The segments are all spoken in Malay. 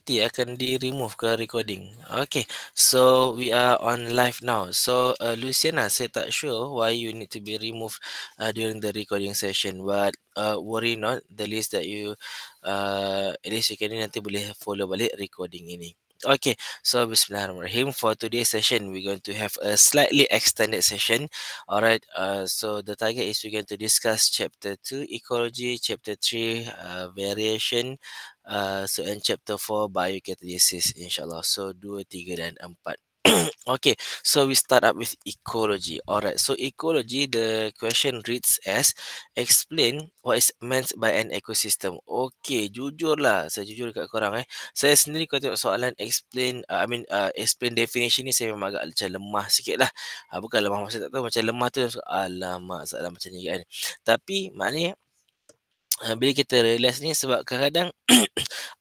security akan di remove ke recording. Okay, so we are on live now. So uh, Luciana, saya tak sure why you need to be removed uh, during the recording session. But uh, worry not, the list that you, uh, at least you can nanti boleh follow balik recording ini. Okay, so bismillahirrahmanirrahim. For today's session, we're going to have a slightly extended session. Alright, uh, so the target is we're going to discuss chapter Two ecology, chapter Three uh, variation, uh, so and chapter 4, biocatalysis, inshallah. So, 2, 3 dan 4. okay, so we start up with ecology. Alright, so ecology, the question reads as, explain what is meant by an ecosystem. Okay, jujur lah, saya jujur dekat korang eh. Saya sendiri kalau tengok soalan explain, uh, I mean uh, explain definition ni, saya memang agak macam lemah sikit lah. Uh, ah, bukan lemah, maksudnya tak tahu, macam lemah tu, alamak, soalan macam ni kan. Tapi maknanya, Ah, bila kita realize ni sebab kadang-kadang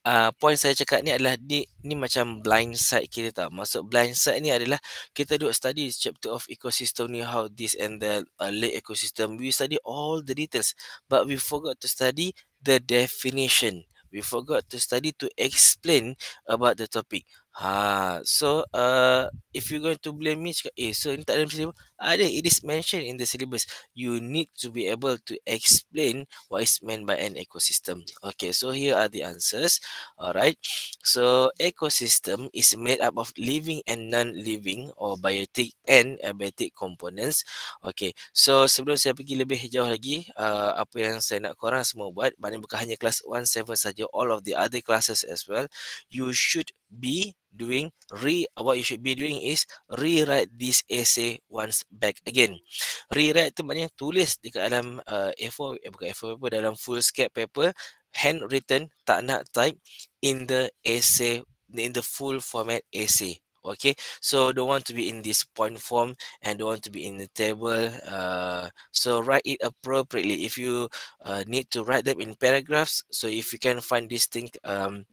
uh, point saya cakap ni adalah ni, ni macam blind side kita tak masuk blind side ni adalah kita duduk study chapter of ecosystem ni how this and the uh, lake ecosystem. We study all the details but we forgot to study the definition. We forgot to study to explain about the topic. Ha, so uh, if you going to blame me cakap, eh so ni tak ada masalah ada it is mentioned in the syllabus you need to be able to explain what is meant by an ecosystem okay so here are the answers all right so ecosystem is made up of living and non-living or biotic and abiotic components okay so sebelum saya pergi lebih jauh lagi uh, apa yang saya nak korang semua buat bukan hanya kelas 1 7 saja all of the other classes as well you should be doing re what you should be doing is rewrite this essay once back again rewrite tu maknanya tulis dekat dalam uh, A4 eh, bukan A4 paper dalam full scale paper handwritten tak nak type in the essay in the full format essay okay so don't want to be in this point form and don't want to be in the table uh, so write it appropriately if you uh, need to write them in paragraphs so if you can find this thing um,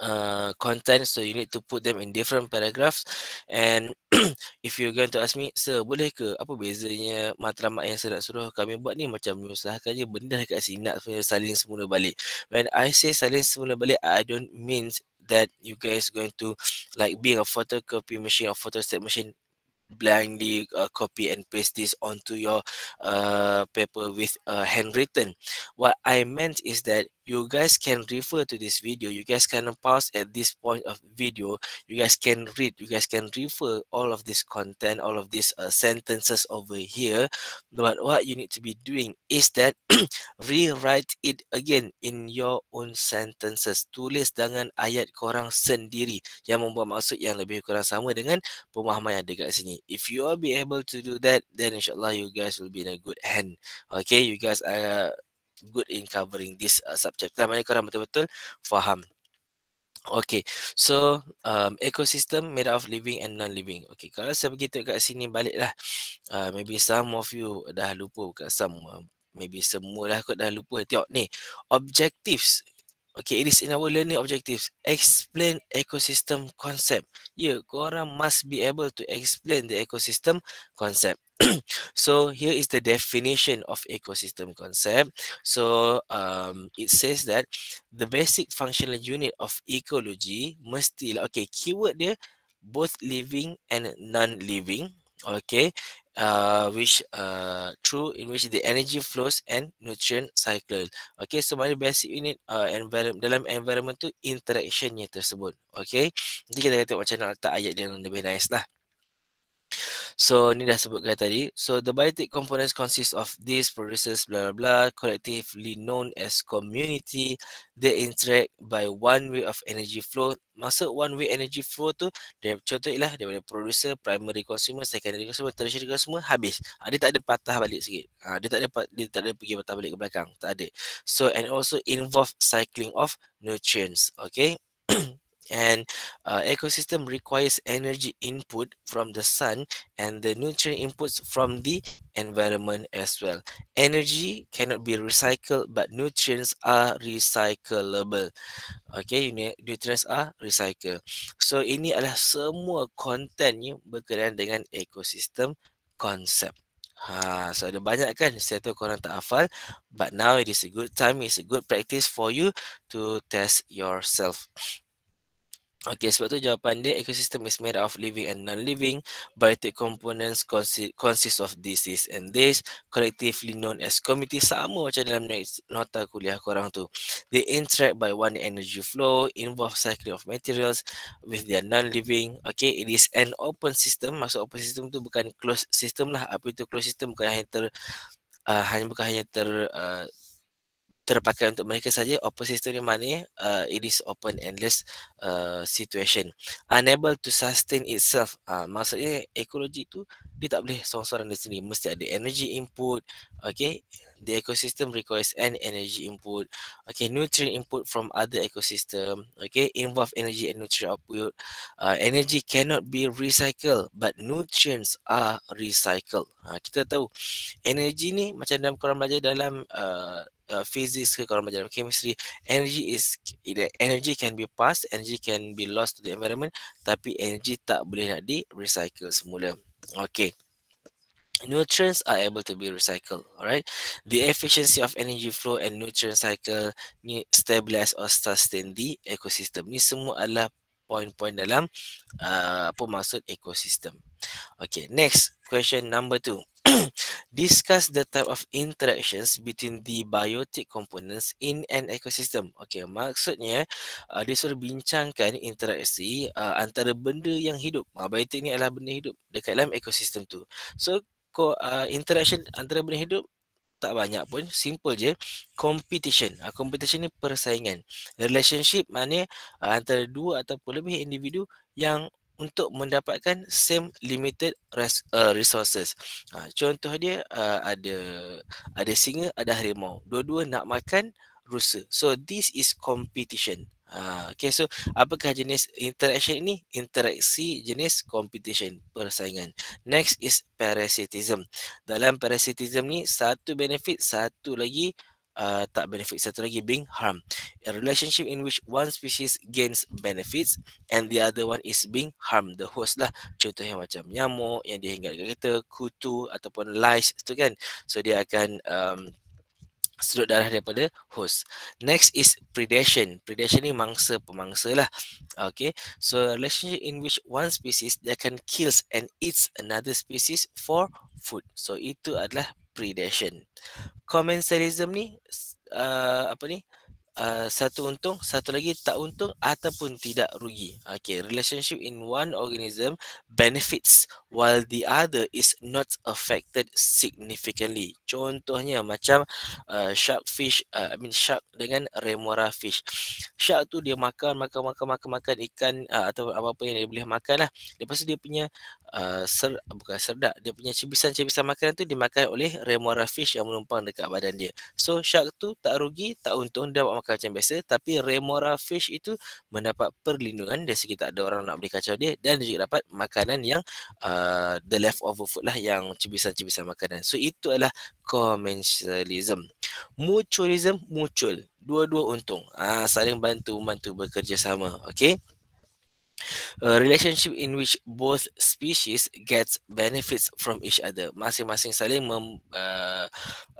uh, content so you need to put them in different paragraphs and if you're going to ask me sir boleh ke apa bezanya matlamat yang saya nak suruh kami buat ni macam menyusahkan je benda dekat sini nak saling semula balik when I say saling semula balik I don't mean that you guys going to like being a photocopy machine or photostat machine blindly uh, copy and paste this onto your uh, paper with uh, handwritten. What I meant is that you guys can refer to this video. You guys can pause at this point of video. You guys can read. You guys can refer all of this content, all of these uh, sentences over here. But what you need to be doing is that rewrite it again in your own sentences. Tulis dengan ayat korang sendiri yang membuat maksud yang lebih kurang sama dengan pemahaman yang ada kat sini. If you all be able to do that, then insyaAllah you guys will be in a good hand. Okay, you guys are good in covering this uh, subject. Mana korang betul-betul faham. Okay, so um, ecosystem made of living and non-living. Okay, kalau saya pergi kat sini baliklah. Uh, maybe some of you dah lupa, bukan some. Uh, maybe semua lah. kot dah lupa. Tengok ni, objectives. Okay, it is in our learning objectives. Explain ecosystem concept. Yeah, korang must be able to explain the ecosystem concept. so here is the definition of ecosystem concept. So um, it says that the basic functional unit of ecology must still lah, okay, keyword dia, both living and non-living. Okay, uh, which uh, through in which the energy flows and nutrient cycle. Okay, so mana basic unit uh, environment dalam environment tu interactionnya tersebut. Okay, nanti kita kata macam nak letak ayat yang lebih nice lah. So ni dah sebutkan tadi. So the biotic components consist of these producers, blah blah blah collectively known as community. They interact by one way of energy flow. Masuk one way energy flow tu dia contoh ialah daripada producer, primary consumer, secondary consumer, tertiary consumer habis. Ha, dia tak ada patah balik sikit. Ha, dia tak ada dia tak ada pergi patah balik ke belakang. Tak ada. So and also involve cycling of nutrients. Okay. and uh, ecosystem requires energy input from the sun and the nutrient inputs from the environment as well energy cannot be recycled but nutrients are recyclable okay nutrients are recycled so ini adalah semua content ni berkaitan dengan ecosystem concept Ha, so ada banyak kan saya tahu korang tak hafal but now it is a good time it's a good practice for you to test yourself Okay, sebab tu jawapan dia, ecosystem is made of living and non-living. Biotic components consi- consist of this, this and this, collectively known as community. Sama macam dalam nota kuliah korang tu. They interact by one energy flow, involve cycle of materials with their non-living. Okay, it is an open system. Maksud open system tu bukan closed system lah. Apa itu closed system? Bukan hanya ter... Uh, hanya bukan hanya ter... Uh, terpakai untuk mereka saja open system money uh, it is open endless uh, situation unable to sustain itself uh, maksudnya ekologi tu dia tak boleh seorang-seorang dia sendiri mesti ada energy input Okay the ecosystem requires an energy input okay nutrient input from other ecosystem okay involve energy and nutrient output uh, energy cannot be recycled but nutrients are recycled ha, kita tahu energy ni macam dalam korang belajar dalam uh, Uh, physics ke kalau belajar chemistry energy is energy can be passed energy can be lost to the environment tapi energy tak boleh nak di recycle semula okay nutrients are able to be recycled all right the efficiency of energy flow and nutrient cycle ni stabilize or sustain the ecosystem ni semua adalah poin-poin dalam uh, apa maksud ekosistem okay next question number two. discuss the type of interactions between the biotic components in an ecosystem okay maksudnya uh, dia suruh bincangkan interaksi uh, antara benda yang hidup uh, biotik ni adalah benda hidup dekat dalam ekosistem tu so uh, interaction antara benda hidup tak banyak pun simple je competition uh, competition ni persaingan relationship maknanya uh, antara dua ataupun lebih individu yang untuk mendapatkan same limited res, uh, resources. Ha, contoh dia uh, ada ada singa, ada harimau. Dua-dua nak makan rusa. So this is competition. Ha, okay, so apakah jenis interaction ini? Interaksi jenis competition, persaingan. Next is parasitism. Dalam parasitism ni, satu benefit, satu lagi uh, tak benefit, satu lagi being harm. A relationship in which one species gains benefits and the other one is being harmed. The host lah, contohnya macam nyamuk yang dihinggalkan kita, kutu ataupun lice, tu kan. So, dia akan um, sudut darah daripada host. Next is predation. Predation ni mangsa pemangsa lah. Okay. So relationship in which one species that can kills and eats another species for food. So itu adalah predation. Commensalism ni uh, apa ni? Uh, satu untung, satu lagi tak untung ataupun tidak rugi. Okay. Relationship in one organism benefits while the other is not affected significantly. Contohnya macam uh, shark fish, uh, I mean shark dengan remora fish. Shark tu dia makan, makan, makan, makan, makan ikan uh, atau apa-apa yang dia boleh makan lah. Lepas tu dia punya uh, ser, bukan serdak, dia punya cebisan-cebisan makanan tu dimakan oleh remora fish yang menumpang dekat badan dia. So shark tu tak rugi, tak untung, dia buat makan macam biasa. Tapi remora fish itu mendapat perlindungan dari segi ada orang nak beli kacau dia dan dia juga dapat makanan yang uh, Uh, the leftover food lah yang cibisan-cibisan makanan. So itu adalah commercialism. Mutualism muncul. Dua-dua untung. Ah uh, saling bantu membantu bekerjasama. Okay. A relationship in which both species gets benefits from each other. Masing-masing saling mem, uh,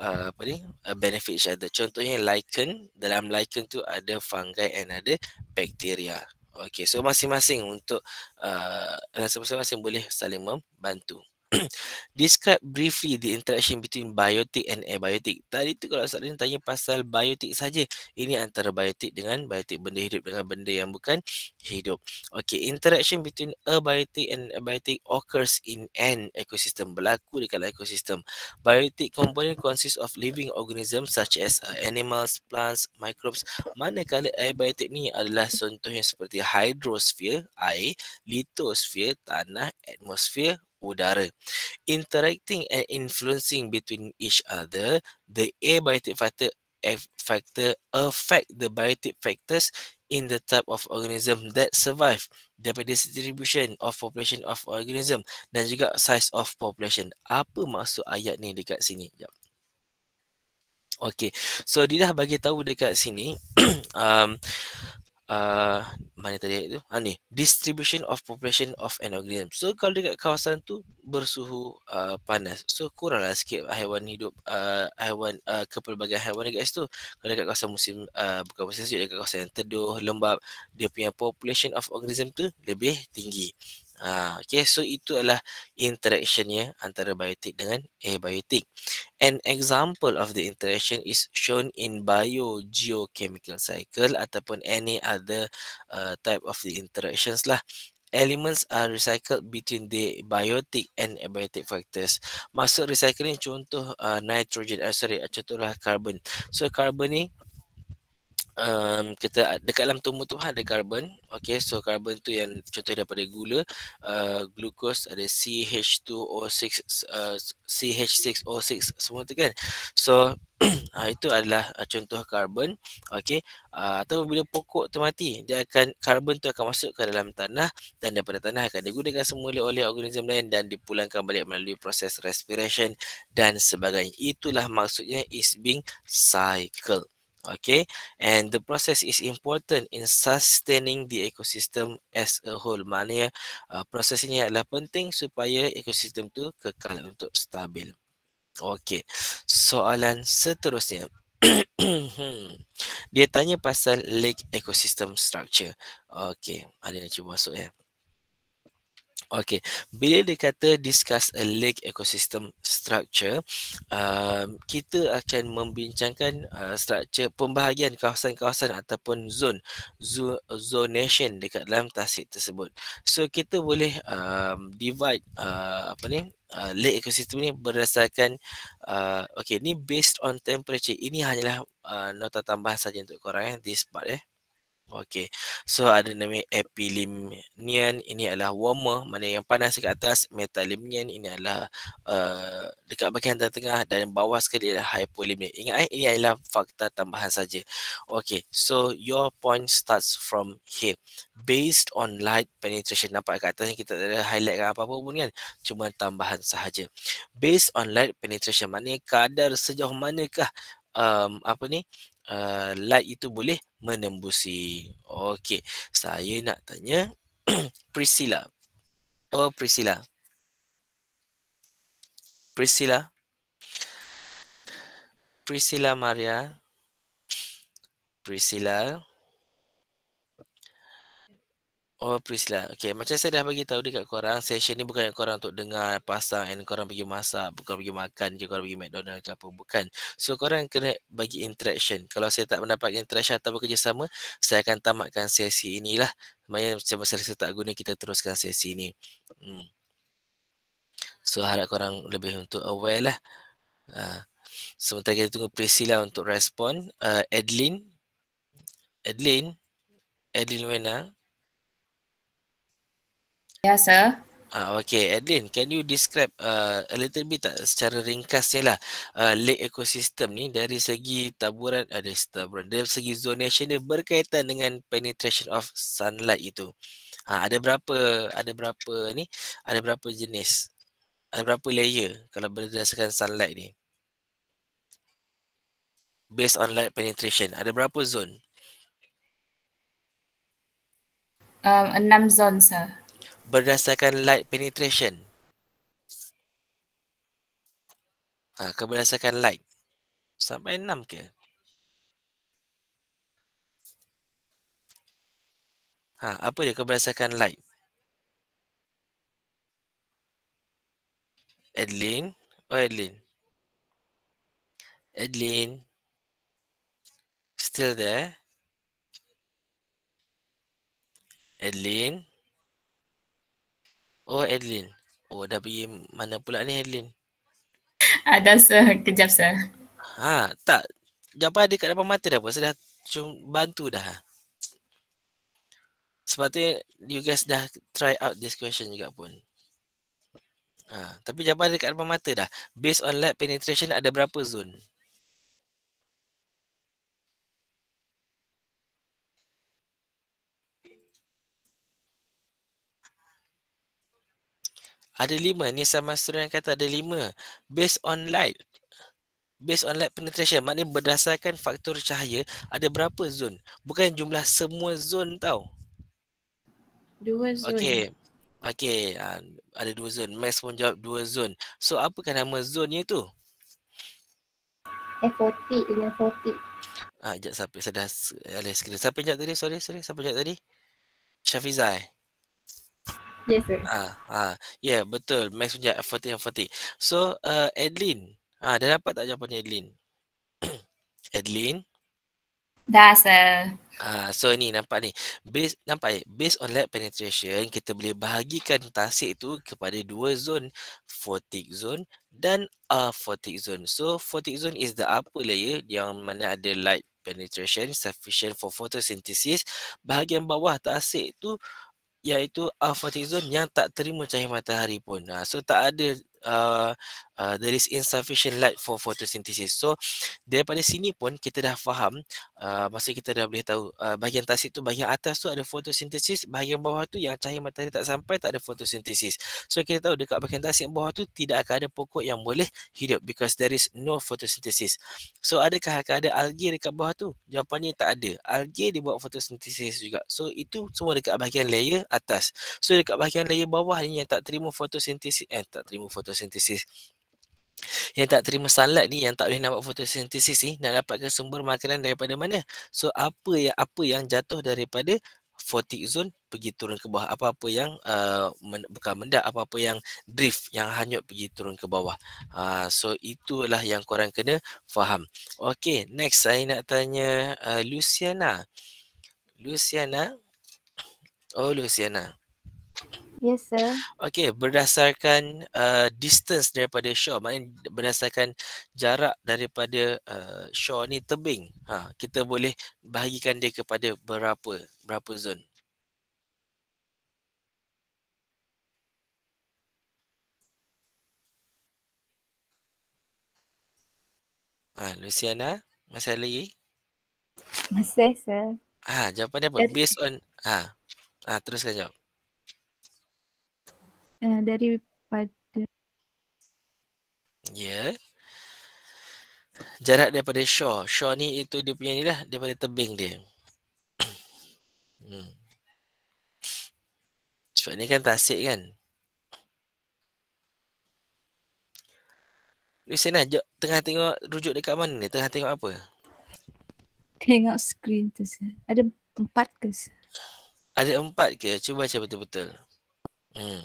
uh, apa ni? Uh, benefit each other. Contohnya lichen. Dalam lichen tu ada fungi and ada bacteria. Okey, so masing-masing untuk uh, rasa masing-masing boleh saling membantu. describe briefly the interaction between biotic and abiotic. Tadi tu kalau saya tanya pasal biotic saja, ini antara biotic dengan biotic benda hidup dengan benda yang bukan hidup. Okay, interaction between abiotic and abiotic occurs in an ecosystem, berlaku di kalau ekosistem. Biotic component consists of living organisms such as uh, animals, plants, microbes. Manakala abiotic ni adalah contohnya seperti hydrosphere, air, lithosphere, tanah, atmosphere, udara. Interacting and influencing between each other, the abiotic factor factor affect the biotic factors in the type of organism that survive daripada distribution of population of organism dan juga size of population. Apa maksud ayat ni dekat sini? Sekejap. Okay, so dia dah bagi tahu dekat sini um, Uh, mana tadi itu? Ha, ah, ni, distribution of population of an organism. So kalau dekat kawasan tu bersuhu uh, panas. So kuranglah sikit haiwan hidup, uh, haiwan uh, kepelbagai haiwan dekat situ. Kalau dekat kawasan musim, uh, bukan musim sejuk, dekat kawasan yang teduh, lembab, dia punya population of organism tu lebih tinggi. Ha, okay, so itu adalah interactionnya antara biotik dengan abiotik. An example of the interaction is shown in biogeochemical cycle ataupun any other uh, type of the interactions lah. Elements are recycled between the biotic and abiotic factors. Maksud recycling contoh uh, nitrogen, uh, sorry, contohlah carbon. So carbon ni um, kita dekat dalam tumbuh tu ada karbon okey so karbon tu yang contoh daripada gula uh, glukos ada CH2O6 uh, CH6O6 semua tu kan so ah, itu adalah ah, contoh karbon okey uh, ah, atau bila pokok tu mati dia akan karbon tu akan masuk ke dalam tanah dan daripada tanah akan digunakan semula oleh organisme lain dan dipulangkan balik melalui proses respiration dan sebagainya itulah maksudnya is being cycle okay and the process is important in sustaining the ecosystem as a whole maknanya uh, proses ini adalah penting supaya ekosistem tu kekal untuk stabil okay soalan seterusnya hmm. dia tanya pasal lake ecosystem structure okay ada nak cuba masuk ya Okay, bila dia kata discuss a lake ecosystem structure, uh, kita akan membincangkan uh, structure pembahagian kawasan-kawasan ataupun zone, zonation dekat dalam tasik tersebut. So kita boleh um, divide uh, apa ni? Uh, lake ecosystem ni berdasarkan uh, okay ni based on temperature ini hanyalah uh, nota tambahan saja untuk korang eh, this part eh Okey. So ada nama epilimnian ini adalah warmer, mana yang panas dekat atas, metalimnian ini adalah uh, dekat bahagian tengah dan bawah sekali adalah hypolimnian. Ingat eh ini adalah fakta tambahan saja. Okey. So your point starts from here. Based on light penetration nampak kat atas ni kita tak ada highlight apa-apa pun kan. Cuma tambahan sahaja. Based on light penetration maknanya kadar sejauh manakah um, apa ni uh, eh, light itu boleh menembusi. Okey, saya nak tanya Priscilla. Oh, Priscilla. Priscilla. Priscilla Maria. Priscilla. Oh Priscilla. Okay macam saya dah bagi tahu dekat korang session ni bukan yang korang untuk dengar pasang and korang pergi masak bukan pergi makan ke korang pergi McDonald's ke apa bukan. So korang kena bagi interaction. Kalau saya tak mendapat interaction atau kerjasama saya akan tamatkan sesi inilah. Maya macam saya tak guna kita teruskan sesi ini. Hmm. So harap korang lebih untuk aware lah. Uh, sementara kita tunggu Priscilla untuk respon. Uh, Adeline. Adeline. Adeline Wenang biasa. Ah, okay, Adeline, can you describe uh, a little bit tak uh, secara ringkasnya lah uh, lake ecosystem ni dari segi taburan, ada uh, taburan, dari segi zonation ni berkaitan dengan penetration of sunlight itu. Ha, ada berapa ada berapa ni ada berapa jenis ada berapa layer kalau berdasarkan sunlight ni based on light penetration ada berapa zone um, enam zone sir berdasarkan light penetration. Ha, akan berdasarkan light. Sampai 6 ke? Ha, apa dia akan berdasarkan light? Adeline? Oh, Adeline. Adeline. Still there? Adeline. Oh Adeline. Oh dah pergi mana pula ni Adeline? Ada ah, sir. Kejap sir. Ha tak. Japa ada kat depan mata dah pun. Saya dah cuma bantu dah. Sepatutnya you guys dah try out this question juga pun. Ha, tapi jawapan dekat depan mata dah. Based on light penetration ada berapa zone? Ada lima. ni sama Masrur yang kata ada lima. Based on light. Based on light penetration. Maknanya berdasarkan faktor cahaya, ada berapa zon? Bukan jumlah semua zon tau. Dua zon. Okay. Okay. Ah, ada dua zon. Max pun jawab dua zon. So, apakah nama zonnya tu? F40. F40. Ah, sekejap. Saya dah alih sekejap. Siapa jawab tadi? Sorry, sorry. Siapa jawab tadi? Syafizai. Eh? Yes, sir. Ah, ah. Yeah, betul. Max punya effort yang fatih. So, uh, Adeline. Ah, dah dapat tak jawapan Adeline? Edlin? Dah, sir. Ah, so ni nampak ni. base nampak eh? based on light penetration, kita boleh bahagikan tasik itu kepada dua zone, photic zone dan a photic zone. So photic zone is the upper layer yang mana ada light penetration sufficient for photosynthesis. Bahagian bawah tasik tu iaitu alfa tizon yang tak terima cahaya matahari pun. Ha, so tak ada Uh, uh, there is insufficient light for photosynthesis. So daripada sini pun kita dah faham uh, masa kita dah boleh tahu uh, bahagian tasik tu bahagian atas tu ada photosynthesis, bahagian bawah tu yang cahaya matahari tak sampai tak ada photosynthesis. So kita tahu dekat bahagian tasik bawah tu tidak akan ada pokok yang boleh hidup because there is no photosynthesis. So adakah akan ada algae dekat bawah tu? Jawapannya tak ada. Algae dia buat photosynthesis juga. So itu semua dekat bahagian layer atas. So dekat bahagian layer bawah ni yang tak terima photosynthesis eh tak terima photosynthesis fotosintesis. Yang tak terima salat ni yang tak boleh nampak fotosintesis ni nak dapatkan sumber makanan daripada mana? So apa yang apa yang jatuh daripada photic zone pergi turun ke bawah apa-apa yang uh, men, bukan mendak apa-apa yang drift yang hanyut pergi turun ke bawah. Uh, so itulah yang korang kena faham. Okay next saya nak tanya uh, Luciana. Luciana. Oh Luciana. Yes, sir. Okay, berdasarkan uh, distance daripada shore, maknanya berdasarkan jarak daripada uh, shore ni tebing. Ha, kita boleh bahagikan dia kepada berapa berapa zone. Ha, Luciana, masih lagi? Masih, sir. Ah, ha, jawapan dia apa? Based on ah, ha, ha, teruskan jawab uh, daripada ya yeah. jarak daripada shore shore ni itu dia punya ni lah daripada tebing dia hmm. sebab ni kan tasik kan Lucina, eh, tengah tengok rujuk dekat mana ni? Tengah tengok apa? Tengok screen tu, saya. Ada empat ke, sir? Ada empat ke? Cuba baca betul-betul. Hmm.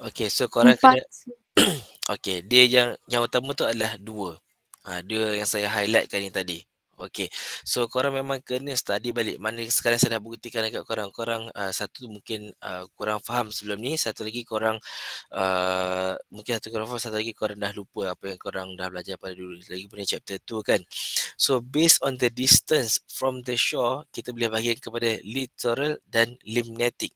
Okay, so korang Empat. kena Okay, dia yang yang utama tu adalah dua ha, Dua yang saya highlightkan yang tadi Okay. So korang memang kena study balik. Mana sekarang saya dah buktikan dekat korang. Korang uh, satu mungkin uh, kurang faham sebelum ni. Satu lagi korang uh, mungkin satu korang faham. Satu lagi korang dah lupa apa yang korang dah belajar pada dulu. Lagi punya chapter tu kan. So based on the distance from the shore, kita boleh bagi kepada littoral dan limnetic.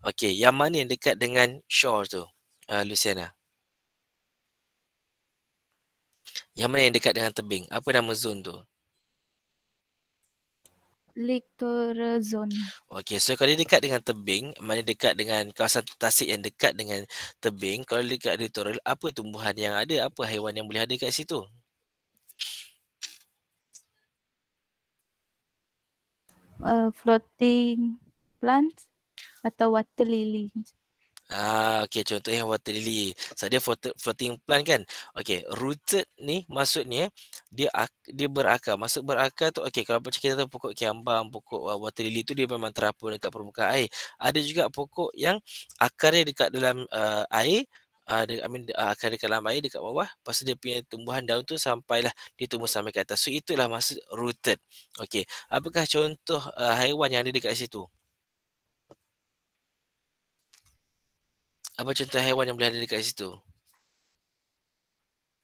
Okay. Yang mana yang dekat dengan shore tu? Uh, Luciana. Yang mana yang dekat dengan tebing? Apa nama zone tu? Lektor Zone. Okey, so kalau dekat dengan tebing, mana dekat dengan kawasan tasik yang dekat dengan tebing, kalau dekat litoral, apa tumbuhan yang ada? Apa haiwan yang boleh ada kat situ? Uh, floating plants atau water lily Ah, okey contohnya water lily. So dia floating plant kan. Okay, rooted ni maksudnya dia dia berakar. Maksud berakar tu okay. kalau macam kita tahu pokok kiambang, pokok ah, water lily tu dia memang terapung dekat permukaan air. Ada juga pokok yang akarnya dekat dalam uh, air ada uh, I mean uh, akar dekat dalam air dekat bawah pasal dia punya tumbuhan daun tu sampailah dia tumbuh sampai ke atas. So itulah maksud rooted. Okay. apakah contoh uh, haiwan yang ada dekat situ? Apa contoh haiwan yang boleh ada dekat situ?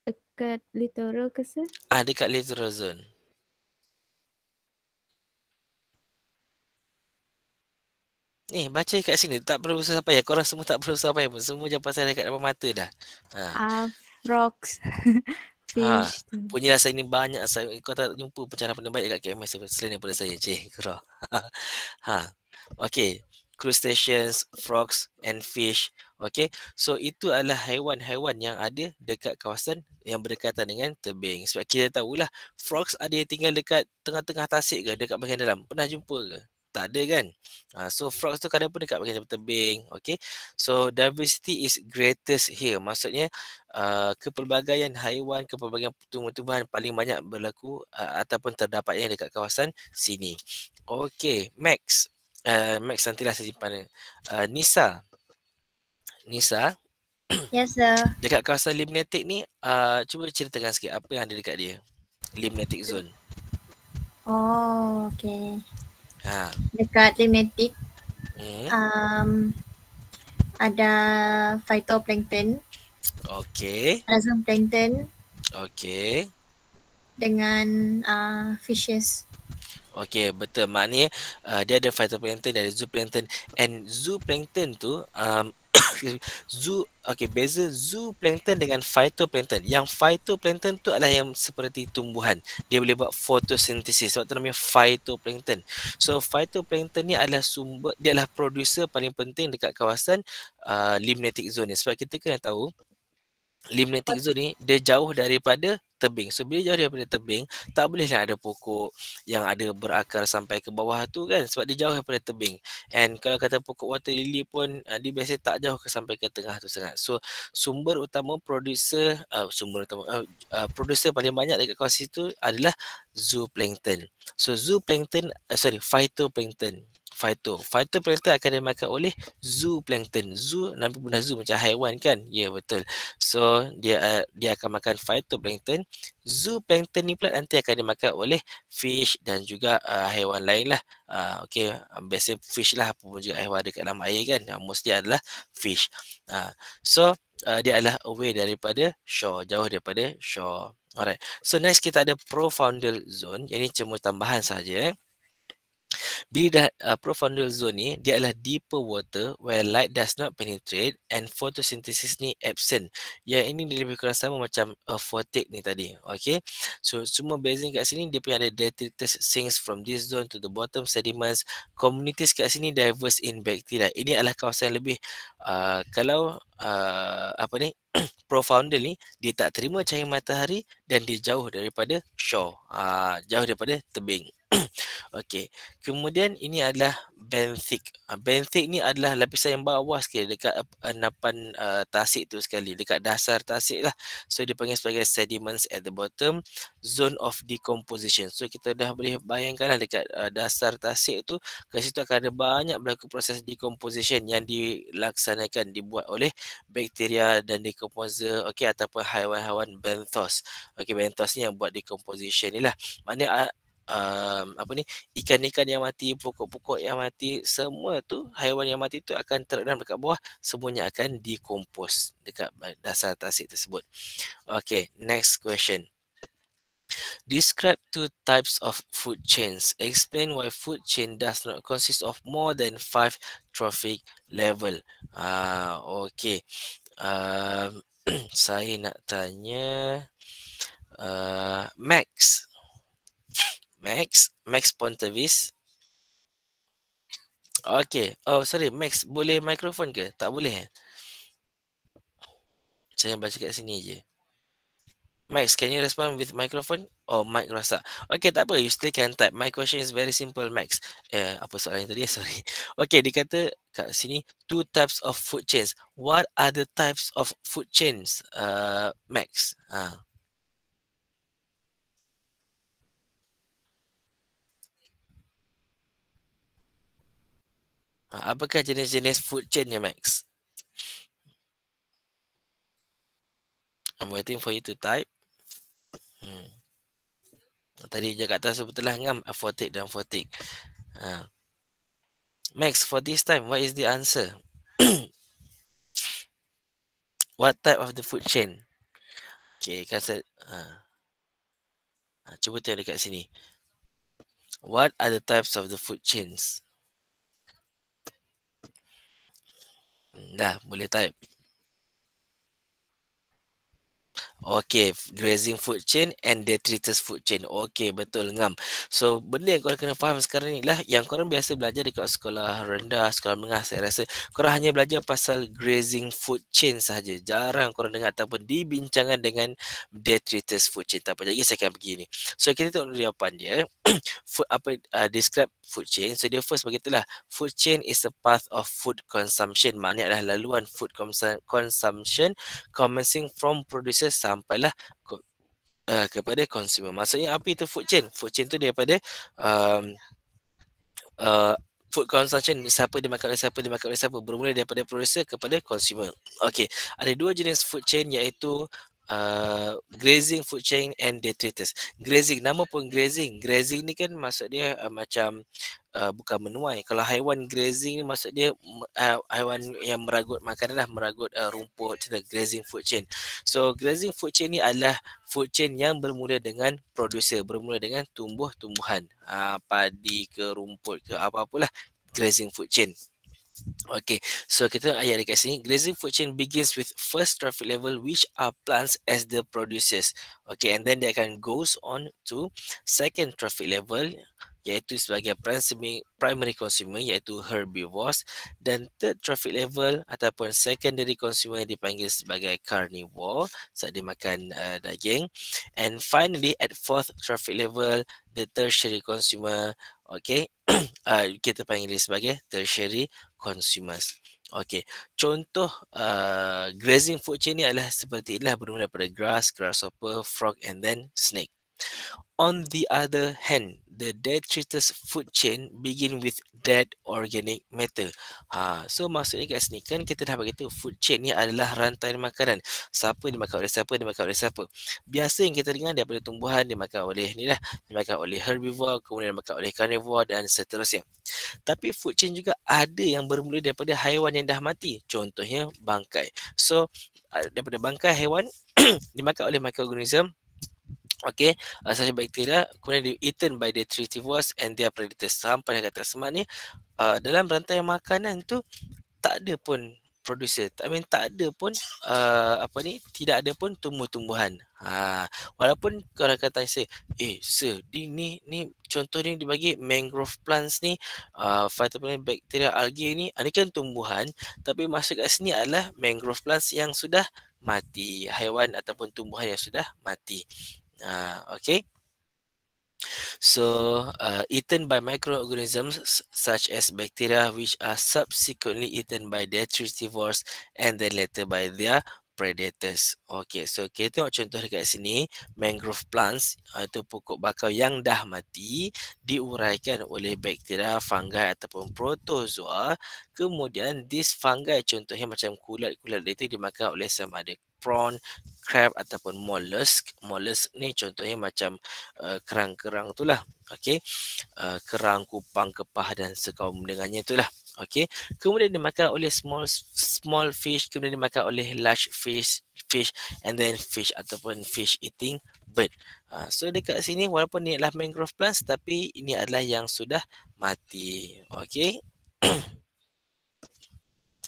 Dekat littoral ke sir? Ah, dekat littoral zone. Ni eh, baca dekat sini tak perlu susah payah. Korang semua tak perlu susah payah Semua jangan pasal dekat depan mata dah. Ha. Ah, uh, rocks. Ha. Fish. Ha. Punya rasa ini banyak saya eh, kau tak jumpa pencara benda baik dekat KMS selain daripada saya. Cih, kera. Ha. ha. Okey. Crustaceans, frogs and fish. Okay, So itu adalah haiwan-haiwan yang ada dekat kawasan yang berdekatan dengan tebing. Sebab kita tahulah frogs ada yang tinggal dekat tengah-tengah tasik ke dekat bahagian dalam. Pernah jumpa ke? Tak ada kan? Ha, so frogs tu kadang pun dekat bahagian tebing. Okay, So diversity is greatest here. Maksudnya uh, kepelbagaian haiwan, kepelbagaian tumbuh-tumbuhan paling banyak berlaku uh, ataupun terdapatnya dekat kawasan sini. Okay, Max. Uh, Max nantilah saya simpan. Uh, Nisa. Nisa. Yes, sir. Dekat kawasan limnetik ni, uh, cuba ceritakan sikit apa yang ada dekat dia. Limnetik zone. Oh, okay. Ha. Dekat limnetik, hmm. um, ada phytoplankton. Okay. Ada zooplankton. Okay. Dengan uh, fishes. Okay, betul. Maknanya uh, dia ada phytoplankton, dia ada zooplankton. And zooplankton tu, um, zoo okey beza zoo plankton dengan phytoplankton yang phytoplankton tu adalah yang seperti tumbuhan dia boleh buat fotosintesis. sebab tu namanya phytoplankton so phytoplankton ni adalah sumber dia adalah producer paling penting dekat kawasan uh, limnetic zone ni sebab kita kena tahu Limnetic zone ni dia jauh daripada tebing. So bila jauh daripada tebing, tak boleh bolehlah ada pokok yang ada berakar sampai ke bawah tu kan sebab dia jauh daripada tebing. And kalau kata pokok water lily pun uh, dia biasa tak jauh ke sampai ke tengah tu sangat. So sumber utama producer uh, sumber utama uh, uh, producer paling banyak dekat kawasan situ adalah zooplankton. So zooplankton uh, sorry phytoplankton phyto. Phytoplankton akan dimakan oleh zooplankton. Zoo nampak pun zoo macam haiwan kan? Ya yeah, betul. So dia uh, dia akan makan phytoplankton. Zooplankton ni pula nanti akan dimakan oleh fish dan juga uh, haiwan lain lah. Uh, ah, okay, biasa fish lah apa pun juga haiwan dekat kat dalam air kan. Ah, mostly adalah fish. Uh, so uh, dia adalah away daripada shore, jauh daripada shore. Alright. So next kita ada profoundal zone. Yang ini cuma tambahan saja. Eh. Bila dah uh, profundal zone ni, dia adalah deeper water where light does not penetrate and photosynthesis ni absent. Yang ini dia lebih kurang sama macam aquatic ni tadi. Okay. So, semua basin kat sini dia punya ada detritus sinks from this zone to the bottom sediments. Communities kat sini diverse in bacteria. Ini adalah kawasan lebih uh, kalau uh, apa ni profounder ni dia tak terima cahaya matahari dan dia jauh daripada shore uh, jauh daripada tebing okey kemudian ini adalah benthic. Ah, benthic ni adalah lapisan yang bawah sikit dekat enapan uh, ah, tasik tu sekali, dekat dasar tasik lah. So dipanggil sebagai sediments at the bottom, zone of decomposition. So kita dah boleh bayangkan lah dekat uh, dasar tasik tu, kat situ akan ada banyak berlaku proses decomposition yang dilaksanakan, dibuat oleh bakteria dan decomposer, okay, ataupun haiwan-haiwan benthos. Okay, benthos ni yang buat decomposition ni lah. Maknanya um, apa ni ikan-ikan yang mati, pokok-pokok yang mati, semua tu haiwan yang mati tu akan terendam dekat bawah, semuanya akan dikompos dekat dasar tasik tersebut. Okay, next question. Describe two types of food chains. Explain why food chain does not consist of more than five trophic level. Ah, uh, okay. Um, saya nak tanya uh, Max. Max, Max Pontevis. Okay. Oh, sorry. Max, boleh mikrofon ke? Tak boleh. Eh? Saya baca kat sini je. Max, can you respond with microphone? Oh, mic rasa. Okay, tak apa. You still can type. My question is very simple, Max. Eh, apa soalan yang tadi? Sorry. Okay, dia kata kat sini, two types of food chains. What are the types of food chains, uh, Max? Uh. Ah, apakah jenis-jenis food chain ya Max? I'm waiting for you to type. Hmm. Tadi je kat atas sebutlah ngam aphotic dan photic. Ha. Max, for this time, what is the answer? what type of the food chain? Okay, kan saya... Ha. ha. cuba tengok dekat sini. What are the types of the food chains? dah boleh type Okay, grazing food chain and detritus food chain. Okay, betul ngam. So, benda yang korang kena faham sekarang ni lah yang korang biasa belajar dekat sekolah rendah, sekolah menengah saya rasa korang hanya belajar pasal grazing food chain sahaja. Jarang korang dengar ataupun dibincangkan dengan detritus food chain. Tapi jadi saya akan pergi ni. So, kita tengok dulu jawapan dia. food, apa, uh, describe food chain. So, dia first begitulah. Food chain is a path of food consumption. Maknanya adalah laluan food consumption commencing from producers sampailah uh, kepada consumer. Maksudnya apa itu food chain? Food chain tu daripada um, uh, food consumption siapa dimakan oleh siapa dimakan oleh siapa bermula daripada producer kepada consumer. Okey, ada dua jenis food chain iaitu uh, grazing food chain and detritus. Grazing, nama pun grazing. Grazing ni kan maksud dia uh, macam uh, bukan menuai. Kalau haiwan grazing ni maksud dia uh, haiwan yang meragut makanan lah, meragut uh, rumput, cerita grazing food chain. So grazing food chain ni adalah food chain yang bermula dengan producer, bermula dengan tumbuh-tumbuhan. Uh, padi ke rumput ke apa-apalah grazing food chain. Okay, so kita ayat dekat sini. Grazing food chain begins with first traffic level which are plants as the producers. Okay, and then they can goes on to second traffic level iaitu sebagai primary consumer iaitu herbivores dan third traffic level ataupun secondary consumer yang dipanggil sebagai carnivore saat dia makan uh, daging and finally at fourth traffic level the tertiary consumer okay uh, kita panggil dia sebagai tertiary consumers Okey, contoh uh, grazing food chain ni adalah seperti itulah bermula daripada grass, grasshopper, frog and then snake. On the other hand, the detritus food chain begin with dead organic matter. Ha, so maksudnya kat sini kan kita dah beritahu food chain ni adalah rantai makanan. Siapa dia makan oleh siapa, dia makan oleh siapa. Biasa yang kita dengar daripada tumbuhan dia makan oleh ni lah. Dia makan oleh herbivore, kemudian dia makan oleh carnivore dan seterusnya. Tapi food chain juga ada yang bermula daripada haiwan yang dah mati. Contohnya bangkai. So ah, daripada bangkai haiwan dimakan oleh mikroorganisme Okay, uh, asalnya bakteria kemudian di eaten by the detritivores and their predators. Sampai dengan kata semak ni, uh, dalam rantai makanan tu tak ada pun producer. I mean tak ada pun uh, apa ni, tidak ada pun tumbuh-tumbuhan. Ha, walaupun kalau kata saya, eh sir, di, ni, ni contoh ni dibagi mangrove plants ni, uh, phytoplankton bacteria algae ni, ada ah, kan tumbuhan tapi masuk kat sini adalah mangrove plants yang sudah mati. Haiwan ataupun tumbuhan yang sudah mati. Uh, okay. So, uh, eaten by microorganisms such as bacteria, which are subsequently eaten by detritivores and then later by their predators. Okay, so kita tengok contoh dekat sini, mangrove plants uh, atau pokok bakau yang dah mati diuraikan oleh bakteria, fungi ataupun protozoa. Kemudian, this fungi contohnya macam kulat-kulat itu dimakan oleh sama ada prawn, crab ataupun mollusk. Mollusk ni contohnya macam uh, kerang-kerang itulah. okay? Uh, kerang, kupang, kepah dan sekaum dengannya itulah. okay? Kemudian dimakan oleh small small fish, kemudian dimakan oleh large fish, fish and then fish ataupun fish eating bird. Uh, so dekat sini walaupun ni adalah mangrove plants tapi ini adalah yang sudah mati. okay?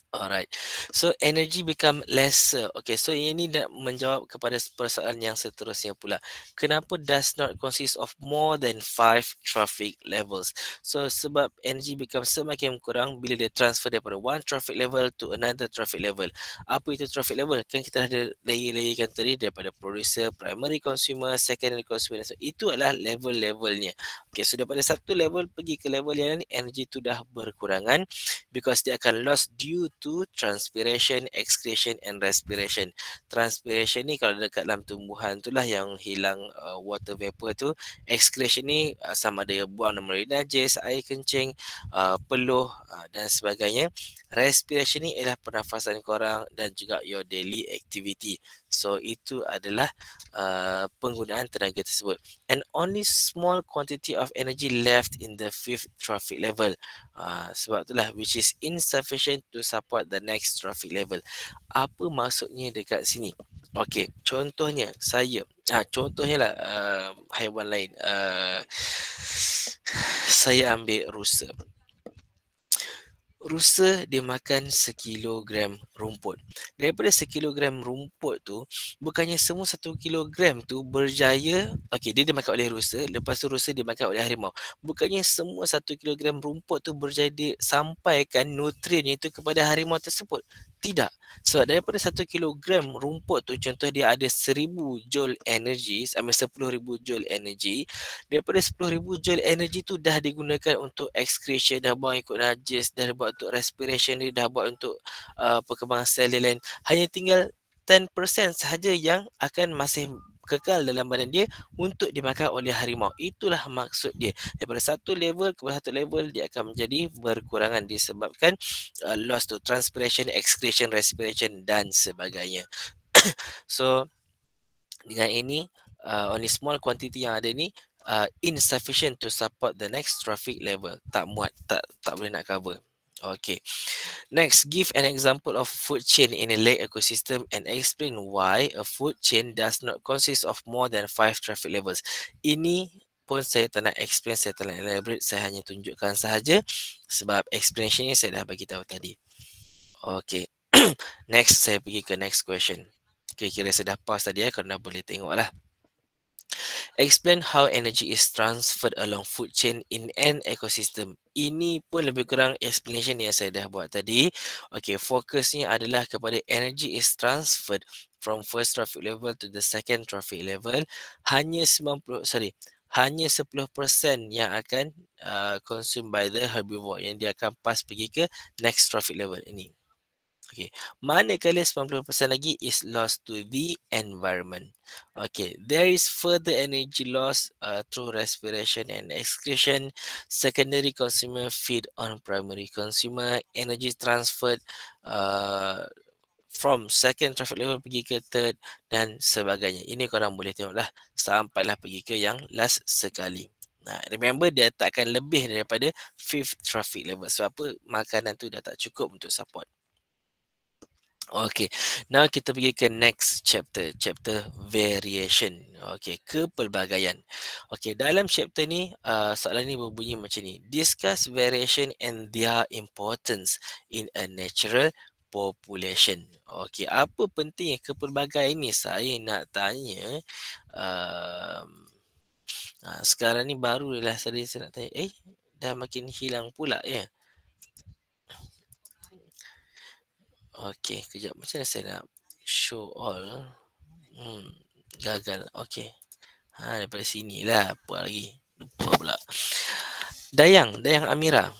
Alright. So energy become lesser. Okay, so ini nak menjawab kepada persoalan yang seterusnya pula. Kenapa does not consist of more than five traffic levels? So sebab energy become semakin kurang bila dia transfer daripada one traffic level to another traffic level. Apa itu traffic level? Kan kita ada layer layer kan tadi daripada producer, primary consumer, secondary consumer. So itu adalah level-levelnya. Okay, so daripada satu level pergi ke level yang lain, energy tu dah berkurangan because dia akan lost due iaitu transpiration, excretion and respiration. Transpiration ni kalau dekat dalam tumbuhan tu lah yang hilang uh, water vapor tu. Excretion ni uh, sama ada buang dari najis, air kencing, uh, peluh uh, dan sebagainya. Respiration ni ialah pernafasan korang dan juga your daily activity. So itu adalah uh, penggunaan tenaga tersebut. And only small quantity of energy left in the fifth trophic level. Uh, sebab itulah which is insufficient to support the next trophic level. Apa maksudnya dekat sini? Okay, contohnya saya, ah, contohnya lah uh, haiwan lain. Uh, saya ambil rusa rusa dia makan sekilogram rumput. Daripada sekilogram rumput tu, bukannya semua satu kilogram tu berjaya, okey dia dimakan oleh rusa, lepas tu rusa dimakan oleh harimau. Bukannya semua satu kilogram rumput tu berjaya sampaikan nutriennya itu kepada harimau tersebut. Tidak. Sebab daripada satu kilogram rumput tu contoh dia ada seribu joule energy, sepuluh ribu joule energy. Daripada sepuluh ribu joule energy tu dah digunakan untuk excretion, dah buat ikut najis, dah buat untuk respiration, dia dah buat untuk uh, perkembangan sel dan lain. Hanya tinggal 10% sahaja yang akan masih kekal dalam badan dia untuk dimakan oleh harimau. Itulah maksud dia. Daripada satu level kepada satu level dia akan menjadi berkurangan disebabkan uh, loss to transpiration, excretion, respiration dan sebagainya. so dengan ini uh, only small quantity yang ada ni uh, insufficient to support the next traffic level. Tak muat, tak tak boleh nak cover. Okay. Next, give an example of food chain in a lake ecosystem and explain why a food chain does not consist of more than five traffic levels. Ini pun saya tak nak explain, saya tak nak elaborate, saya hanya tunjukkan sahaja sebab explanation ni saya dah bagi tahu tadi. Okay. next, saya pergi ke next question. Okay, kira saya dah pause tadi ya, kalau boleh tengok lah. Explain how energy is transferred along food chain in an ecosystem. Ini pun lebih kurang explanation yang saya dah buat tadi. Okay, fokusnya adalah kepada energy is transferred from first traffic level to the second traffic level. Hanya 90, sorry, hanya 10% yang akan uh, consumed by the herbivore yang dia akan pass pergi ke next traffic level ini. Okay. Manakala 90% lagi is lost to the environment. Okay. There is further energy loss uh, through respiration and excretion. Secondary consumer feed on primary consumer. Energy transferred uh, from second traffic level pergi ke third dan sebagainya. Ini korang boleh lah, Sampailah pergi ke yang last sekali. Nah, remember dia takkan lebih daripada fifth traffic level. Sebab apa? Makanan tu dah tak cukup untuk support. Okay, now kita pergi ke next chapter, chapter variation. Okay, kepelbagaian. Okay, dalam chapter ni, uh, soalan ni berbunyi macam ni. Discuss variation and their importance in a natural population. Okay, apa pentingnya kepelbagaian ni? Saya nak tanya, uh, sekarang ni barulah saya nak tanya, eh, dah makin hilang pula ya. Yeah? Okay, kejap. Macam mana saya nak show all? Hmm, gagal. Okay. Ha, daripada sini lah. Apa lagi? Lupa pula. Dayang, Dayang Amira.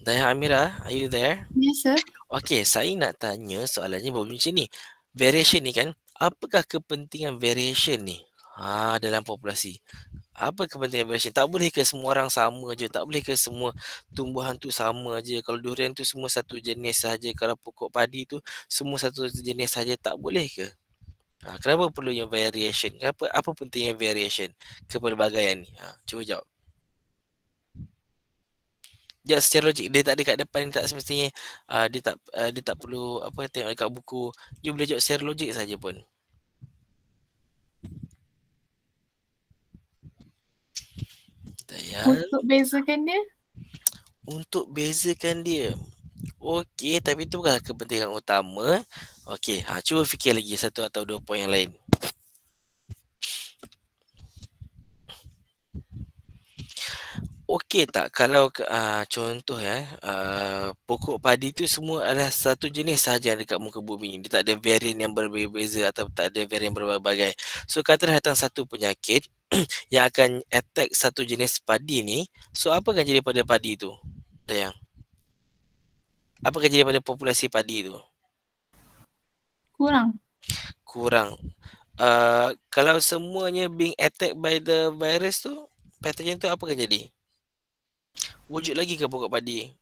Dayang Amira, are you there? Yes, sir. Okay, saya nak tanya soalannya bukan macam ni. Variation ni kan, apakah kepentingan variation ni? Ha, dalam populasi apa kepentingan variation? tak boleh ke semua orang sama je tak boleh ke semua tumbuhan tu sama je kalau durian tu semua satu jenis saja kalau pokok padi tu semua satu jenis saja tak boleh ke ha, kenapa perlu yang variation kenapa apa pentingnya variation kepelbagaian ni ha, cuba jawab Ya secara logik dia tak ada kat depan dia tak semestinya uh, dia tak uh, dia tak perlu apa tengok dekat buku you boleh jawab secara logik saja pun Tayal. Untuk bezakan dia? Untuk bezakan dia. Okey, tapi itu bukan kepentingan utama. Okey, ha, cuba fikir lagi satu atau dua poin yang lain. Okey tak kalau uh, contoh ya, uh, pokok padi tu semua adalah satu jenis sahaja dekat muka bumi. Dia tak ada varian yang berbeza atau tak ada varian berbagai-bagai. So katalah datang satu penyakit, yang akan attack satu jenis padi ni so apa akan jadi pada padi tu sayang apa akan jadi pada populasi padi tu kurang kurang uh, kalau semuanya being attacked by the virus tu pattern tu apa akan jadi wujud lagi ke pokok padi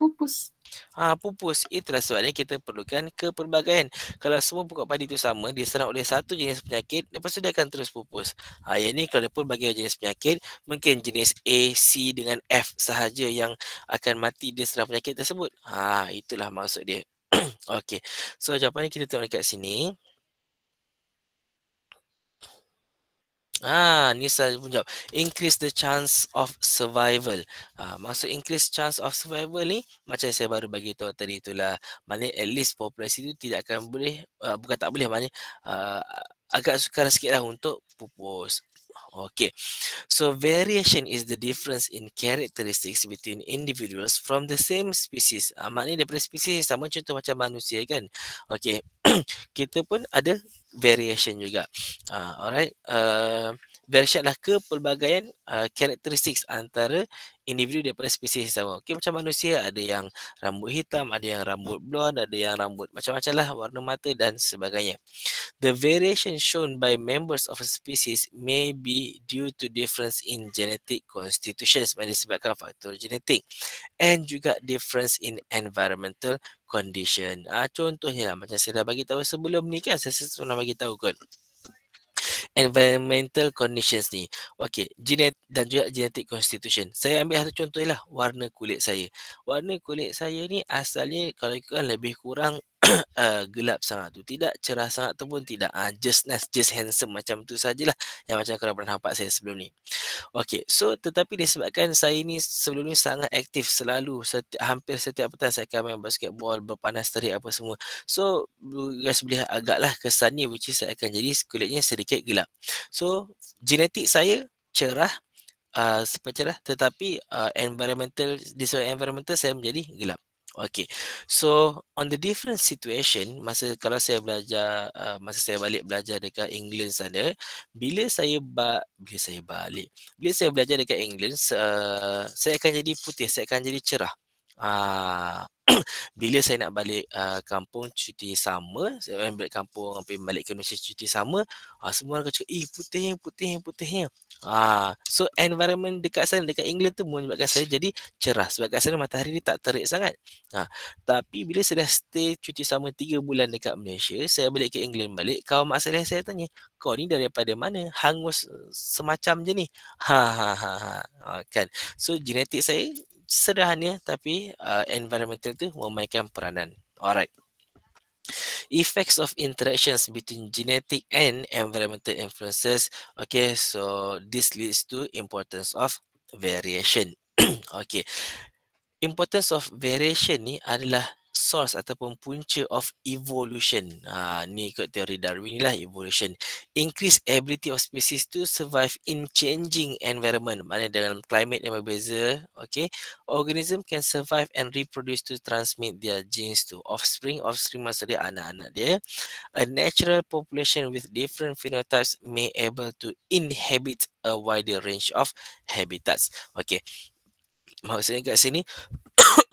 pupus. Ha, pupus. Itulah sebabnya kita perlukan kepelbagaian. Kalau semua pokok padi itu sama, diserang oleh satu jenis penyakit, lepas itu dia akan terus pupus. Ha, yang ini kalau pun bagi jenis penyakit, mungkin jenis A, C dengan F sahaja yang akan mati dia serang penyakit tersebut. Ha, itulah maksud dia. Okey. So jawapannya kita tengok dekat sini. Ah, ni saya pun jawab. Increase the chance of survival. Ah, maksud increase chance of survival ni, macam saya baru bagi tahu tadi itulah. Maknanya at least populasi itu tidak akan boleh, uh, bukan tak boleh, maknanya uh, agak sukar sikit lah untuk pupus. Okay. So, variation is the difference in characteristics between individuals from the same species. Ah, maknanya daripada species yang sama, contoh macam manusia kan. Okay. Kita pun ada variation juga. Uh, alright. Uh, variation adalah kepelbagaian uh, eh, karakteristik antara individu daripada spesies yang sama. Okey macam manusia ada yang rambut hitam, ada yang rambut blond, ada yang rambut macam-macam lah warna mata dan sebagainya. The variation shown by members of a species may be due to difference in genetic constitution sebab disebabkan faktor genetik and juga difference in environmental condition. Ah uh, contohnya lah macam saya dah bagi tahu sebelum ni kan saya sudah bagi tahu kan environmental conditions ni. Okey, genet dan juga genetic constitution. Saya ambil satu contoh lah warna kulit saya. Warna kulit saya ni asalnya kalau ikutkan lebih kurang uh, gelap sangat tu tidak cerah sangat tu pun tidak uh, just nice just handsome macam tu sajalah yang macam kalau pernah nampak saya sebelum ni okey so tetapi disebabkan saya ni sebelum ni sangat aktif selalu seti- hampir setiap petang saya akan main basketball berpanas terik apa semua so guys boleh agaklah kesan ni which is saya akan jadi kulitnya sedikit gelap so genetik saya cerah uh, ah, sepacalah tetapi uh, environmental disebabkan environmental saya menjadi gelap Okay, so on the different situation, masa kalau saya belajar, uh, masa saya balik belajar dekat England sana, bila saya ba- bila saya balik, bila saya belajar dekat England, uh, saya akan jadi putih, saya akan jadi cerah. Ah, bila saya nak balik uh, kampung cuti sama saya balik kampung sampai balik ke Malaysia cuti sama uh, semua orang cakap eh putih yang putih yang putih yang uh, so environment dekat sana dekat England tu menyebabkan saya jadi cerah sebab kat sana matahari ni tak terik sangat uh, tapi bila saya dah stay cuti sama tiga bulan dekat Malaysia saya balik ke England balik kau mak saya saya tanya kau ni daripada mana hangus eh, semacam je ni ha ha ha, ha. Uh, kan so genetik saya sederhana tapi uh, environmental tu memainkan peranan. Alright. Effects of interactions between genetic and environmental influences. Okay, so this leads to importance of variation. okay. Importance of variation ni adalah source ataupun punca of evolution. Ha, ni ikut teori Darwin lah evolution. Increase ability of species to survive in changing environment. Maksudnya dalam climate yang berbeza. Okay. Organism can survive and reproduce to transmit their genes to offspring. Offspring maksudnya anak-anak dia. A natural population with different phenotypes may able to inhabit a wider range of habitats. Okay. Maksudnya kat sini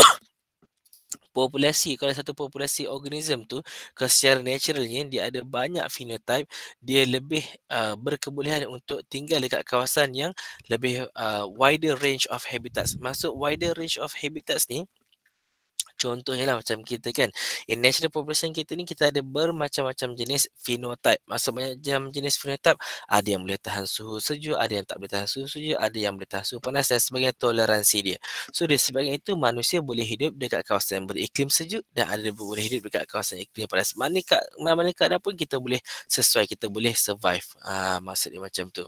populasi kalau satu populasi organism tu secara naturalnya dia ada banyak phenotype dia lebih uh, berkebolehan untuk tinggal dekat kawasan yang lebih uh, wider range of habitats maksud wider range of habitats ni Contohnya lah macam kita kan In natural population kita ni kita ada bermacam-macam jenis phenotype Masa banyak jenis phenotype Ada yang boleh tahan suhu sejuk Ada yang tak boleh tahan suhu sejuk Ada yang boleh tahan suhu panas dan sebagainya toleransi dia So sebagainya itu manusia boleh hidup dekat kawasan yang beriklim sejuk Dan ada yang boleh hidup dekat kawasan iklim panas Mana-mana keadaan pun kita boleh sesuai Kita boleh survive ha, Maksudnya macam tu